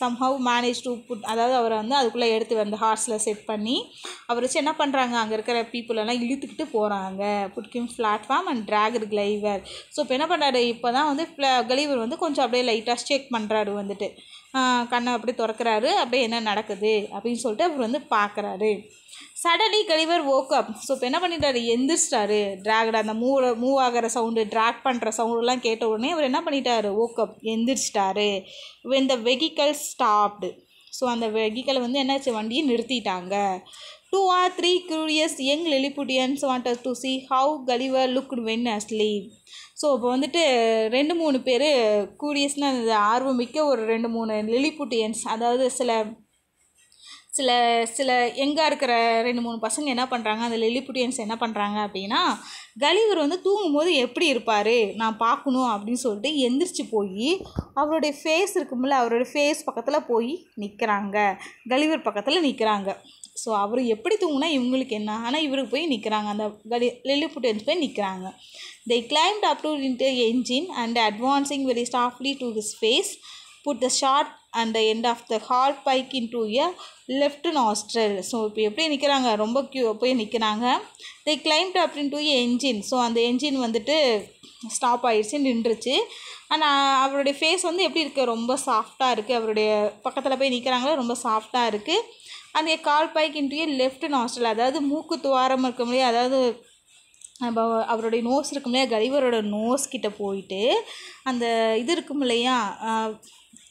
சம்ஹவ் மேனேஜ் டு புட் அதாவது அவரை வந்து அதுக்குள்ளே எடுத்து வந்து ஹார்ஸில் செட் பண்ணி அவர் வச்சு என்ன பண்ணுறாங்க அங்கே இருக்கிற பீப்புளெல்லாம் இழுத்துக்கிட்டு போகிறாங்க put him platform and dragged Gulliver so இப்போ என்ன பண்ணுறாரு இப்போ தான் வந்து கலிவர் வந்து கொஞ்சம் அப்படியே லைட்டாக செக் பண்ணுறாரு வந்துட்டு கண்ணை அப்படியே திறக்கிறாரு அப்படியே என்ன நடக்குது அப்படின்னு சொல்லிட்டு அவர் வந்து பார்க்குறாரு சடனி கலிவர் ஓக்கப் ஸோ இப்போ என்ன பண்ணிட்டாரு எந்திரிச்சிட்டாரு ட்ராகட் அந்த மூவ் மூவ் ஆகிற சவுண்டு ட்ராக் பண்ணுற சவுண்டுலாம் கேட்ட உடனே அவர் என்ன பண்ணிட்டாரு ஓக்கப் எந்திரிச்சிட்டாரு இந்த வெஹிக்கல் ஸ்டாப்டு ஸோ அந்த வெஹிக்கலை வந்து என்னாச்சு வண்டியை நிறுத்திட்டாங்க two or three curious young Lilliputians as to see how Gulliver look when asleep so இப்போ வந்துட்டு ரெண்டு மூணு பேர் கூரியஸ்னால் மிக்க ஒரு ரெண்டு மூணு லெலிபுட்டியன்ஸ் அதாவது சில சில சில எங்கே இருக்கிற ரெண்டு மூணு பசங்க என்ன பண்ணுறாங்க அந்த லெலிபுட்டியன்ஸ் என்ன பண்ணுறாங்க அப்படின்னா கலிவர் வந்து தூங்கும் போது எப்படி இருப்பார் நான் பார்க்கணும் அப்படின்னு சொல்லிட்டு எந்திரிச்சு போய் அவருடைய ஃபேஸ் இருக்கும்ல அவருடைய ஃபேஸ் பக்கத்தில் போய் நிற்கிறாங்க கலிவர் பக்கத்தில் நிற்கிறாங்க ஸோ அவர் எப்படி தூங்கினா இவங்களுக்கு என்ன ஆனால் இவருக்கு போய் நிற்கிறாங்க அந்த கலி லெலிபுட்டன்ஸ் போய் நிற்கிறாங்க they climbed up to into engine and advancing very softly to his face put the sharp and the end of the ஹார்ட் pike into ear left nostril so இப்போ எப்படி நிற்கிறாங்க ரொம்ப க்யூ போய் நிற்கிறாங்க they climbed up in to engine so அந்த engine வந்துட்டு stop ஆகிடுச்சு நின்றுச்சு அண்ட் அவருடைய ஃபேஸ் வந்து எப்படி இருக்குது ரொம்ப சாஃப்டாக இருக்குது அவருடைய பக்கத்தில் போய் நிற்கிறாங்களே ரொம்ப சாஃப்டாக இருக்குது அந்த கால் பைக் இன்ட்ரியே லெஃப்ட் நாஸ்டல் அதாவது மூக்கு துவாரம் இருக்க முடியும் அதாவது நம்ம அவருடைய நோஸ் இருக்கும் இல்லையா கலிவரோட நோஸ் கிட்டே போயிட்டு அந்த இது இருக்கும் இல்லையா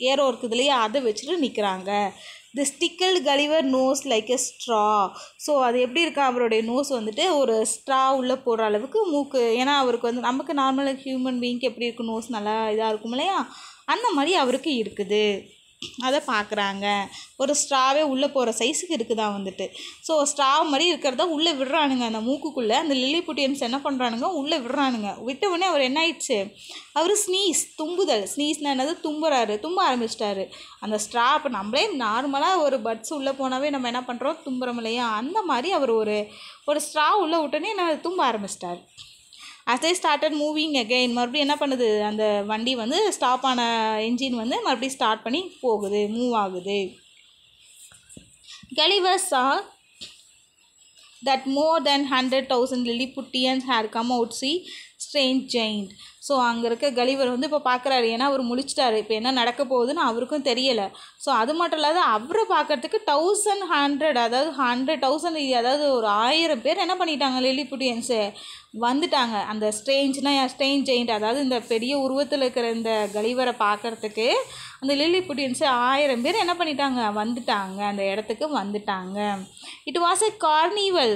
ஏரோ ஒர்க் இல்லையா அதை வச்சுட்டு நிற்கிறாங்க the tickled Gulliver nose like a straw so அது எப்படி இருக்கா அவருடைய நோஸ் வந்துட்டு ஒரு ஸ்ட்ரா உள்ளே போடுற அளவுக்கு மூக்கு ஏன்னா அவருக்கு வந்து நமக்கு நார்மலாக ஹியூமன் பீயிங்க்கு எப்படி இருக்கும் நோஸ் நல்லா இதாக இருக்கும் இல்லையா அந்த மாதிரி அவருக்கு இருக்குது அதை பார்க்குறாங்க ஒரு ஸ்ட்ராவே உள்ளே போகிற சைஸுக்கு இருக்குதா வந்துட்டு ஸோ ஸ்ட்ரா மாதிரி இருக்கிறத உள்ளே விடுறானுங்க அந்த மூக்குக்குள்ளே அந்த லில்லி புட்டியன்ஸ் என்ன பண்ணுறானுங்க உள்ளே விடுறானுங்க உடனே அவர் என்ன ஆயிடுச்சு அவர் ஸ்னீஸ் தும்புதல் ஸ்னீஸ்னா என்னது தும்புறாரு தும்ப ஆரம்பிச்சிட்டாரு அந்த ஸ்ட்ரா இப்போ நம்மளே நார்மலாக ஒரு பட்ஸ் உள்ளே போனாவே நம்ம என்ன பண்ணுறோம் தும்புறோம் இல்லையா அந்த மாதிரி அவர் ஒரு ஒரு ஸ்ட்ரா உள்ளே விட்டோன்னே என்ன தும்ப ஆரம்பிச்சிட்டார் as I started moving again மறுபடியும் என்ன பண்ணுது அந்த வண்டி வந்து ஸ்டாப் ஆன என்ஜின் வந்து மறுபடியும் ஸ்டார்ட் பண்ணி போகுது மூவ் ஆகுது Gulliver's saw that more than hundred thousand லில்லி and here come out see strange giant so அங்கே இருக்க கலிவர் வந்து இப்போ பார்க்குறாரு ஏன்னா அவர் முடிச்சிட்டாரு இப்போ என்ன நடக்க போகுதுன்னு அவருக்கும் தெரியலை ஸோ அது மட்டும் இல்லாத அவரை பார்க்குறதுக்கு தௌசண்ட் ஹண்ட்ரட் அதாவது ஹண்ட்ரட் தௌசண்ட் அதாவது ஒரு ஆயிரம் பேர் என்ன பண்ணிட்டாங்க புட்டியன்ஸு வந்துட்டாங்க அந்த ஸ்ட்ரேஞ்ச்னா ஸ்ட்ரேஞ்ச் ஜெயிண்ட் அதாவது இந்த பெரிய உருவத்தில் இருக்கிற இந்த கலிவரை பார்க்குறதுக்கு அந்த லில்லி புட்டின்ஸு ஆயிரம் பேர் என்ன பண்ணிட்டாங்க வந்துட்டாங்க அந்த இடத்துக்கு வந்துட்டாங்க it was a carnival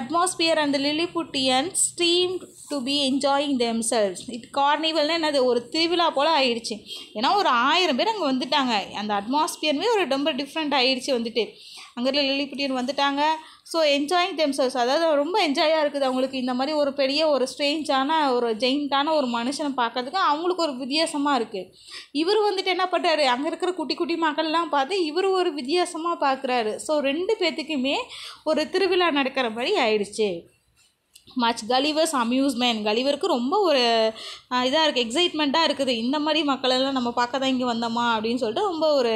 atmosphere அந்த Lilliputian stream to be enjoying themselves it கார்னிவல்னால் என்னது ஒரு திருவிழா போல் ஆயிடுச்சு ஏன்னா ஒரு ஆயிரம் பேர் அங்கே வந்துட்டாங்க அந்த அட்மாஸ்பியருமே ஒரு ரொம்ப டிஃப்ரெண்ட் ஆகிடுச்சு வந்துட்டு அங்கேருந்து லில்லிபுட்டின்னு வந்துட்டாங்க ஸோ என்ஜாயிங் தெம்செல்ஸ் அதாவது ரொம்ப என்ஜாயாக இருக்குது அவங்களுக்கு இந்த மாதிரி ஒரு பெரிய ஒரு ஸ்ட்ரேஞ்சான ஒரு ஜெயிண்டான ஒரு மனுஷனை பார்க்கறதுக்கு அவங்களுக்கு ஒரு வித்தியாசமாக இருக்குது இவர் வந்துட்டு என்ன பண்ணுறாரு அங்கே இருக்கிற குட்டி குட்டி மக்கள்லாம் பார்த்து இவர் ஒரு வித்தியாசமாக பார்க்குறாரு ஸோ ரெண்டு பேர்த்துக்குமே ஒரு திருவிழா நடக்கிற மாதிரி ஆயிடுச்சு மச் கலிவர்ஸ் அம்யூஸ்மெண்ட் கலிவருக்கு ரொம்ப ஒரு இதாக இருக்குது எக்ஸைட்மெண்ட்டாக இருக்குது இந்த மாதிரி மக்களெல்லாம் நம்ம பார்க்க தான் இங்கே வந்தோமா அப்படின்னு சொல்லிட்டு ரொம்ப ஒரு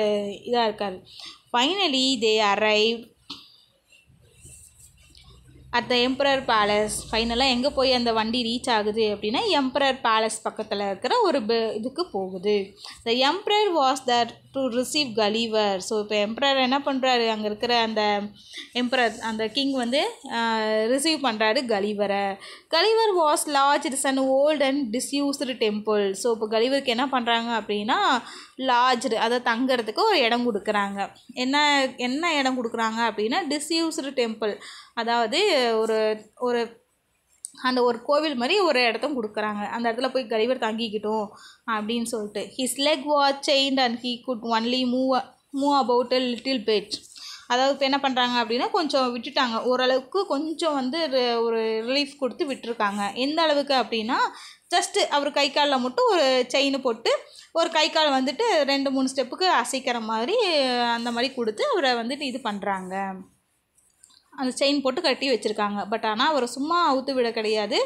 இதாக இருக்கார் Finally, they arrive at the emperor palace ஃபைனலாக எங்கே போய் அந்த வண்டி ரீச் ஆகுது அப்படின்னா எம்பரர் பேலஸ் பக்கத்தில் இருக்கிற ஒரு இதுக்கு போகுது the emperor was that to receive Gulliver so இப்போ எம்ப்ரர் என்ன பண்ணுறாரு அங்கே இருக்கிற அந்த எம்ப்ரர் அந்த கிங் வந்து ரிசீவ் பண்ணுறாரு கலிவரை Gulliver was large its and old and disused temple so இப்போ கலிவருக்கு என்ன பண்ணுறாங்க அப்படின்னா லார்ஜ்டு அதை தங்கிறதுக்கு ஒரு இடம் கொடுக்குறாங்க என்ன என்ன இடம் கொடுக்குறாங்க அப்படின்னா டிஸ்யூஸ்டு டெம்பிள் அதாவது ஒரு ஒரு அந்த ஒரு கோவில் மாதிரி ஒரு இடத்தும் கொடுக்குறாங்க அந்த இடத்துல போய் கலைவர் தங்கிக்கிட்டோம் அப்படின்னு சொல்லிட்டு his leg was chained and he could only move move about a little bit அதாவது இப்போ என்ன பண்ணுறாங்க அப்படின்னா கொஞ்சம் விட்டுட்டாங்க ஓரளவுக்கு கொஞ்சம் வந்து ஒரு ரிலீஃப் கொடுத்து விட்டுருக்காங்க எந்த அளவுக்கு அப்படின்னா ஜஸ்ட்டு அவர் கை காலில் மட்டும் ஒரு செயின் போட்டு ஒரு கை கால் வந்துட்டு ரெண்டு மூணு ஸ்டெப்புக்கு அசைக்கிற மாதிரி அந்த மாதிரி கொடுத்து அவரை வந்துட்டு இது பண்ணுறாங்க அந்த செயின் போட்டு கட்டி வச்சுருக்காங்க பட் ஆனால் அவரை சும்மா அவுத்து விட கிடையாது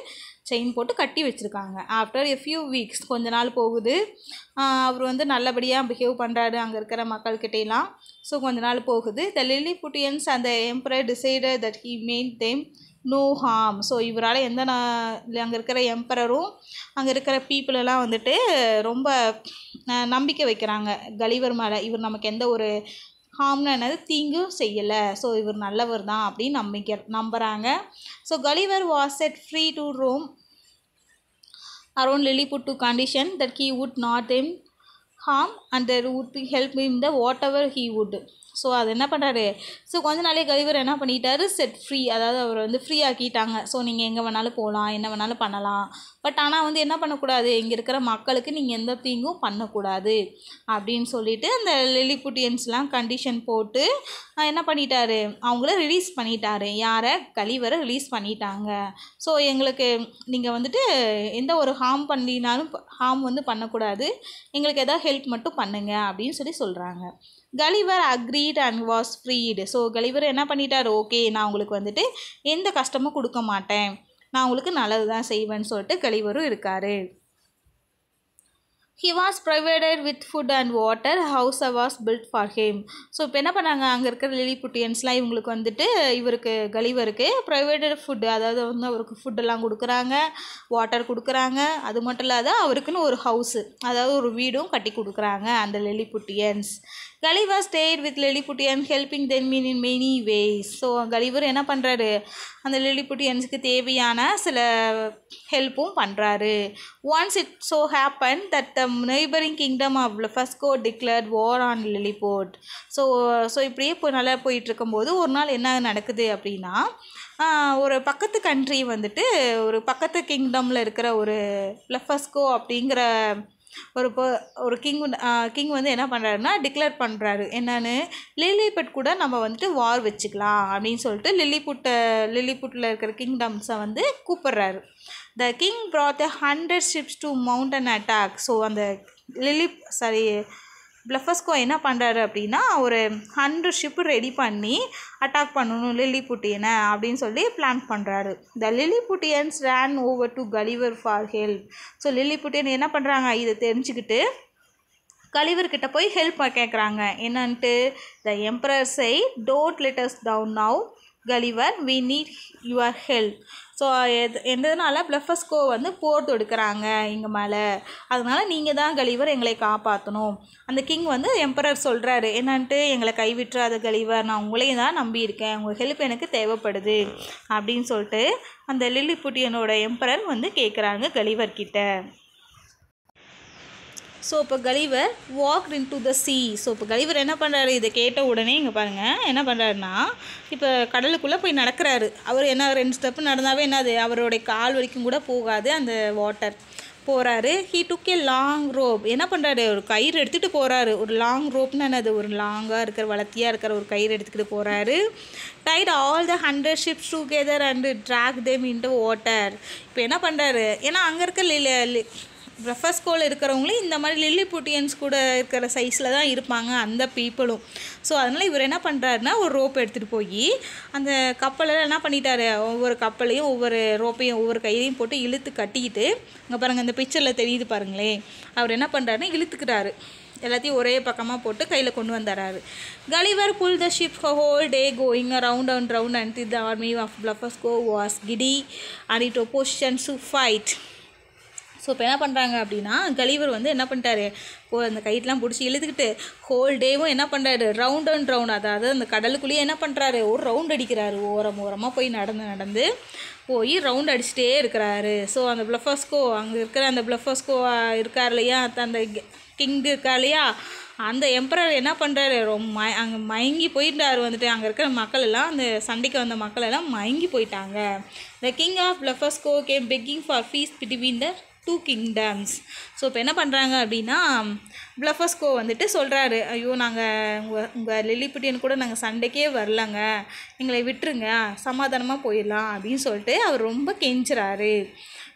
செயின் போட்டு கட்டி வச்சுருக்காங்க ஆஃப்டர் எ ஃபியூ வீக்ஸ் கொஞ்ச நாள் போகுது அவர் வந்து நல்லபடியாக பிஹேவ் பண்ணுறாரு அங்கே இருக்கிற மக்கள்கிட்டலாம் ஸோ கொஞ்ச நாள் போகுது த லில்லி புட்டியன்ஸ் அந்த emperor decided that he mean them no harm so இவரால் எந்த அங்கே இருக்கிற எம்பரரும் அங்கே இருக்கிற பீப்புளெல்லாம் வந்துட்டு ரொம்ப நம்பிக்கை வைக்கிறாங்க கலிவர் மேலே இவர் நமக்கு எந்த ஒரு ஹார்ம்னு என்னது தீங்கும் செய்யலை ஸோ இவர் நல்லவர் தான் அப்படின்னு நம்பிக்க நம்புகிறாங்க so Gulliver was set free to roam around Lilliput to condition that he would not him harm and there would help him the whatever he would so அது என்ன பண்ணுறாரு ஸோ கொஞ்ச நாளே கழிவர் என்ன பண்ணிட்டாரு செட் ஃப்ரீ அதாவது அவர் வந்து free ஆக்கிட்டாங்க ஸோ நீங்கள் எங்கே வேணாலும் போகலாம் என்ன வேணாலும் பண்ணலாம் பட் ஆனால் வந்து என்ன பண்ணக்கூடாது இங்கே இருக்கிற மக்களுக்கு நீங்கள் எந்த தீங்கும் பண்ணக்கூடாது அப்படின்னு சொல்லிட்டு அந்த லெலிபுட்டியன்ஸ்லாம் கண்டிஷன் போட்டு என்ன பண்ணிட்டாரு அவங்கள ரிலீஸ் பண்ணிட்டாரு யாரை கழிவரை ரிலீஸ் பண்ணிட்டாங்க ஸோ எங்களுக்கு நீங்கள் வந்துட்டு எந்த ஒரு ஹார்ம் பண்ணினாலும் ஹார்ம் வந்து பண்ணக்கூடாது எங்களுக்கு எதாவது ஹெல்ப் மட்டும் பண்ணுங்கள் அப்படின்னு சொல்லி சொல்கிறாங்க Gulliver agreed and was freed so Gulliver என்ன பண்ணிட்டார் ஓகே நான் உங்களுக்கு வந்துட்டு எந்த கஷ்டமும் கொடுக்க மாட்டேன் நான் உங்களுக்கு நல்லது தான் செய்வேன்னு சொல்லிட்டு கலிவரும் இருக்கார் he was provided with food and water house was built for him so இப்போ என்ன பண்ணாங்க அங்கே இருக்கிற லிலி புட்டியன்ஸ்லாம் இவங்களுக்கு வந்துட்டு இவருக்கு கலிவருக்கு ப்ரைவேடட் ஃபுட்டு அதாவது வந்து அவருக்கு ஃபுட்டெல்லாம் கொடுக்குறாங்க வாட்டர் கொடுக்குறாங்க அது மட்டும் இல்லாத அவருக்குன்னு ஒரு ஹவுஸு அதாவது ஒரு வீடும் கட்டி கொடுக்குறாங்க அந்த Lilliputians Gulliver stayed with Lilliputian helping them mean in many ways so Gulliver என்ன பண்ணுறாரு அந்த லெலிபுட்டியன்ஸுக்கு தேவையான சில ஹெல்ப்பும் பண்ணுறாரு once it so happen that the neighbouring kingdom of Blefuscu declared war on Lilliput so so இப்படியே இப்போ நல்லா போயிட்டுருக்கும்போது ஒரு நாள் என்ன நடக்குது அப்படின்னா ஒரு பக்கத்து கண்ட்ரி வந்துட்டு ஒரு பக்கத்து கிங்டமில் இருக்கிற ஒரு லெஃபஸ்கோ அப்படிங்கிற ஒரு ஒரு கிங் கிங் வந்து என்ன பண்ணுறாருன்னா டிக்ளேர் பண்ணுறாரு என்னென்னு லில்லிபட் கூட நம்ம வந்துட்டு வார் வச்சுக்கலாம் அப்படின்னு சொல்லிட்டு லில்லிபுட்டை லில்லிபுட்டில் இருக்கிற கிங்டம்ஸை வந்து கூப்பிட்றாரு the king brought hundred ships to mount an attack so அந்த லிலி சாரி பிளஃபஸ்கோ என்ன பண்ணுறாரு அப்படின்னா ஒரு ஹண்ட்ரட் ஷிப்பு ரெடி பண்ணி அட்டாக் பண்ணணும் லில்லி புட்டியனை அப்படின்னு சொல்லி பிளான் பண்ணுறாரு the Lilliputians ran over to Gulliver for help so Lilliputian என்ன பண்ணுறாங்க இதை தெரிஞ்சுக்கிட்டு கலிவர்கிட்ட போய் ஹெல்ப் கேட்குறாங்க என்னன்ட்டு த எம்ப்ரர்ஸை don't let us down now Gulliver we need your help so எது எந்ததுனால பிளஃபஸ்கோ வந்து போர் தொடுக்கிறாங்க எங்கள் மேலே அதனால் நீங்கள் தான் கலிவர் எங்களை காப்பாற்றணும் அந்த கிங் வந்து எம்பரர் சொல்கிறாரு என்னன்ட்டு எங்களை கைவிட்டுறாத கலிவர் நான் உங்களையும் தான் நம்பியிருக்கேன் உங்கள் ஹெல்ப் எனக்கு தேவைப்படுது அப்படின்னு சொல்லிட்டு அந்த லில்லி புட்டியனோட எம்பரர் வந்து கேட்குறாங்க கலிவர் ஸோ இப்போ Gulliver walk in to the sea so இப்போ கலிவர் என்ன பண்ணுறாரு இதை கேட்ட உடனே இங்கே பாருங்கள் என்ன பண்ணுறாருன்னா இப்போ கடலுக்குள்ளே போய் நடக்கிறாரு அவர் என்ன ரெண்டு ஸ்டெப்பு நடந்தாவே என்னது அவருடைய கால் வரைக்கும் கூட போகாது அந்த வாட்டர் போகிறாரு he took a long rope என்ன பண்ணுறாரு ஒரு கயிறு எடுத்துகிட்டு போகிறாரு ஒரு லாங் ரோப்னு என்னது ஒரு லாங்காக இருக்கிற வளர்த்தியாக இருக்கிற ஒரு கயிறு எடுத்துக்கிட்டு போகிறாரு tied all the hundred ships together and drag them in the water இப்போ என்ன பண்ணுறாரு ஏன்னா அங்கே இருக்க ரஃபர் ஸ்கூல் இருக்கிறவங்களும் இந்த மாதிரி லில்லி புட்டியன்ஸ் கூட இருக்கிற சைஸில் தான் இருப்பாங்க அந்த பீப்புளும் ஸோ அதனால் இவர் என்ன பண்ணுறாருனா ஒரு ரோப் எடுத்துகிட்டு போய் அந்த கப்பலில் என்ன பண்ணிட்டாரு ஒவ்வொரு கப்பலையும் ஒவ்வொரு ரோப்பையும் ஒவ்வொரு கையிலையும் போட்டு இழுத்து கட்டிக்கிட்டு அங்கே பாருங்கள் அந்த பிக்சரில் தெரியுது பாருங்களேன் அவர் என்ன பண்ணுறாருன்னா இழுத்துக்கிறாரு எல்லாத்தையும் ஒரே பக்கமாக போட்டு கையில் கொண்டு வந்துடுறாரு Gulliver pull the ship whole day going round and round and the the army of Blefuscu was giddy and it opposition சு ஃபைட் ஸோ இப்போ என்ன பண்ணுறாங்க அப்படின்னா கலிவர் வந்து என்ன பண்ணிட்டாரு அந்த கைட்லாம் பிடிச்சி எழுதுகிட்டு ஹோல் டேவும் என்ன பண்ணுறாரு ரவுண்ட் அண்ட் ரவுண்ட் அதாவது அந்த கடலுக்குள்ளேயே என்ன பண்ணுறாரு ஒரு ரவுண்ட் அடிக்கிறாரு ஓரம் ஓரமாக போய் நடந்து நடந்து போய் ரவுண்ட் அடிச்சுட்டே இருக்கிறாரு ஸோ அந்த பிளஃபாஸ்கோ அங்கே இருக்கிற அந்த பிளஃபாஸ்கோ இருக்கார் இல்லையா அந்த கிங் இருக்கா இல்லையா அந்த எம்பரர் என்ன பண்ணுறாரு ரொம்ப அங்கே மயங்கி போயிட்டார் வந்துட்டு அங்கே இருக்கிற மக்கள் எல்லாம் அந்த சண்டைக்கு வந்த மக்கள் எல்லாம் மயங்கி போயிட்டாங்க the king of Blefuscu came begging for peace between the two kingdoms so இப்போ என்ன பண்ணுறாங்க அப்படின்னா பிளஃபஸ்கோ வந்துட்டு சொல்கிறாரு ஐயோ நாங்கள் உங்கள் உங்கள் லில்லிபுட்டியன் கூட நாங்கள் சண்டைக்கே வரலங்க எங்களை விட்டுருங்க சமாதானமாக போயிடலாம் அப்படின்னு சொல்லிட்டு அவர் ரொம்ப கெஞ்சுறாரு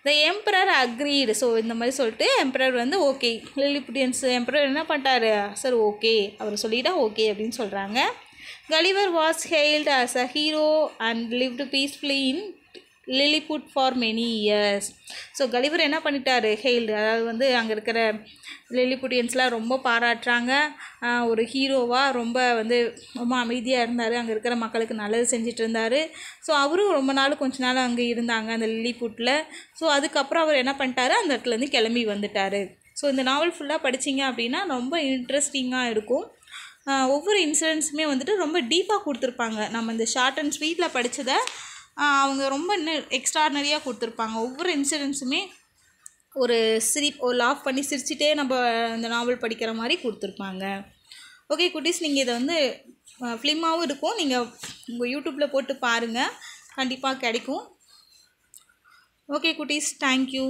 த எம்பரர் அக்ரீடு ஸோ இந்த மாதிரி சொல்லிட்டு எம்பரர் வந்து ஓகே லில்லிபுட்டியன்ஸ் எம்பரர் என்ன பண்ணிட்டாரு சார் ஓகே அவர் சொல்லிட்டா ஓகே அப்படின்னு சொல்கிறாங்க Gulliver was hailed as a hero and lived peacefully in Lilliput for many years so Gulliver என்ன பண்ணிட்டாரு ஹெயில் அதாவது வந்து அங்கே இருக்கிற லிலிபுட்டியன்ஸ்லாம் ரொம்ப பாராட்டுறாங்க ஒரு ஹீரோவாக ரொம்ப வந்து ரொம்ப அமைதியாக இருந்தார் அங்கே இருக்கிற மக்களுக்கு நல்லது செஞ்சுட்டு இருந்தார் ஸோ அவரும் ரொம்ப நாள் கொஞ்ச நாள் அங்கே இருந்தாங்க அந்த லிலிபுட்டில் ஸோ அதுக்கப்புறம் அவர் என்ன பண்ணிட்டாரு அந்த இடத்துலேருந்து கிளம்பி வந்துட்டார் ஸோ இந்த நாவல் ஃபுல்லாக படித்தீங்க அப்படின்னா ரொம்ப இன்ட்ரெஸ்டிங்காக இருக்கும் ஒவ்வொரு இன்சிடென்ட்ஸுமே வந்துட்டு ரொம்ப டீப்பாக கொடுத்துருப்பாங்க நம்ம இந்த ஷார்ட் அண்ட் ஸ்வீட்டில் படித்ததை அவங்க ரொம்ப இன்னும் எக்ஸ்ட்ராடனரியாக கொடுத்துருப்பாங்க ஒவ்வொரு இன்சிடென்ட்ஸுமே ஒரு சிரி ஒரு லாஃப் பண்ணி சிரிச்சிட்டே நம்ம அந்த நாவல் படிக்கிற மாதிரி கொடுத்துருப்பாங்க ஓகே குட்டீஸ் நீங்கள் இதை வந்து ஃபிலிமாகவும் இருக்கும் நீங்கள் உங்கள் யூடியூப்பில் போட்டு பாருங்கள் கண்டிப்பாக கிடைக்கும் ஓகே குட்டீஸ் தேங்க்யூ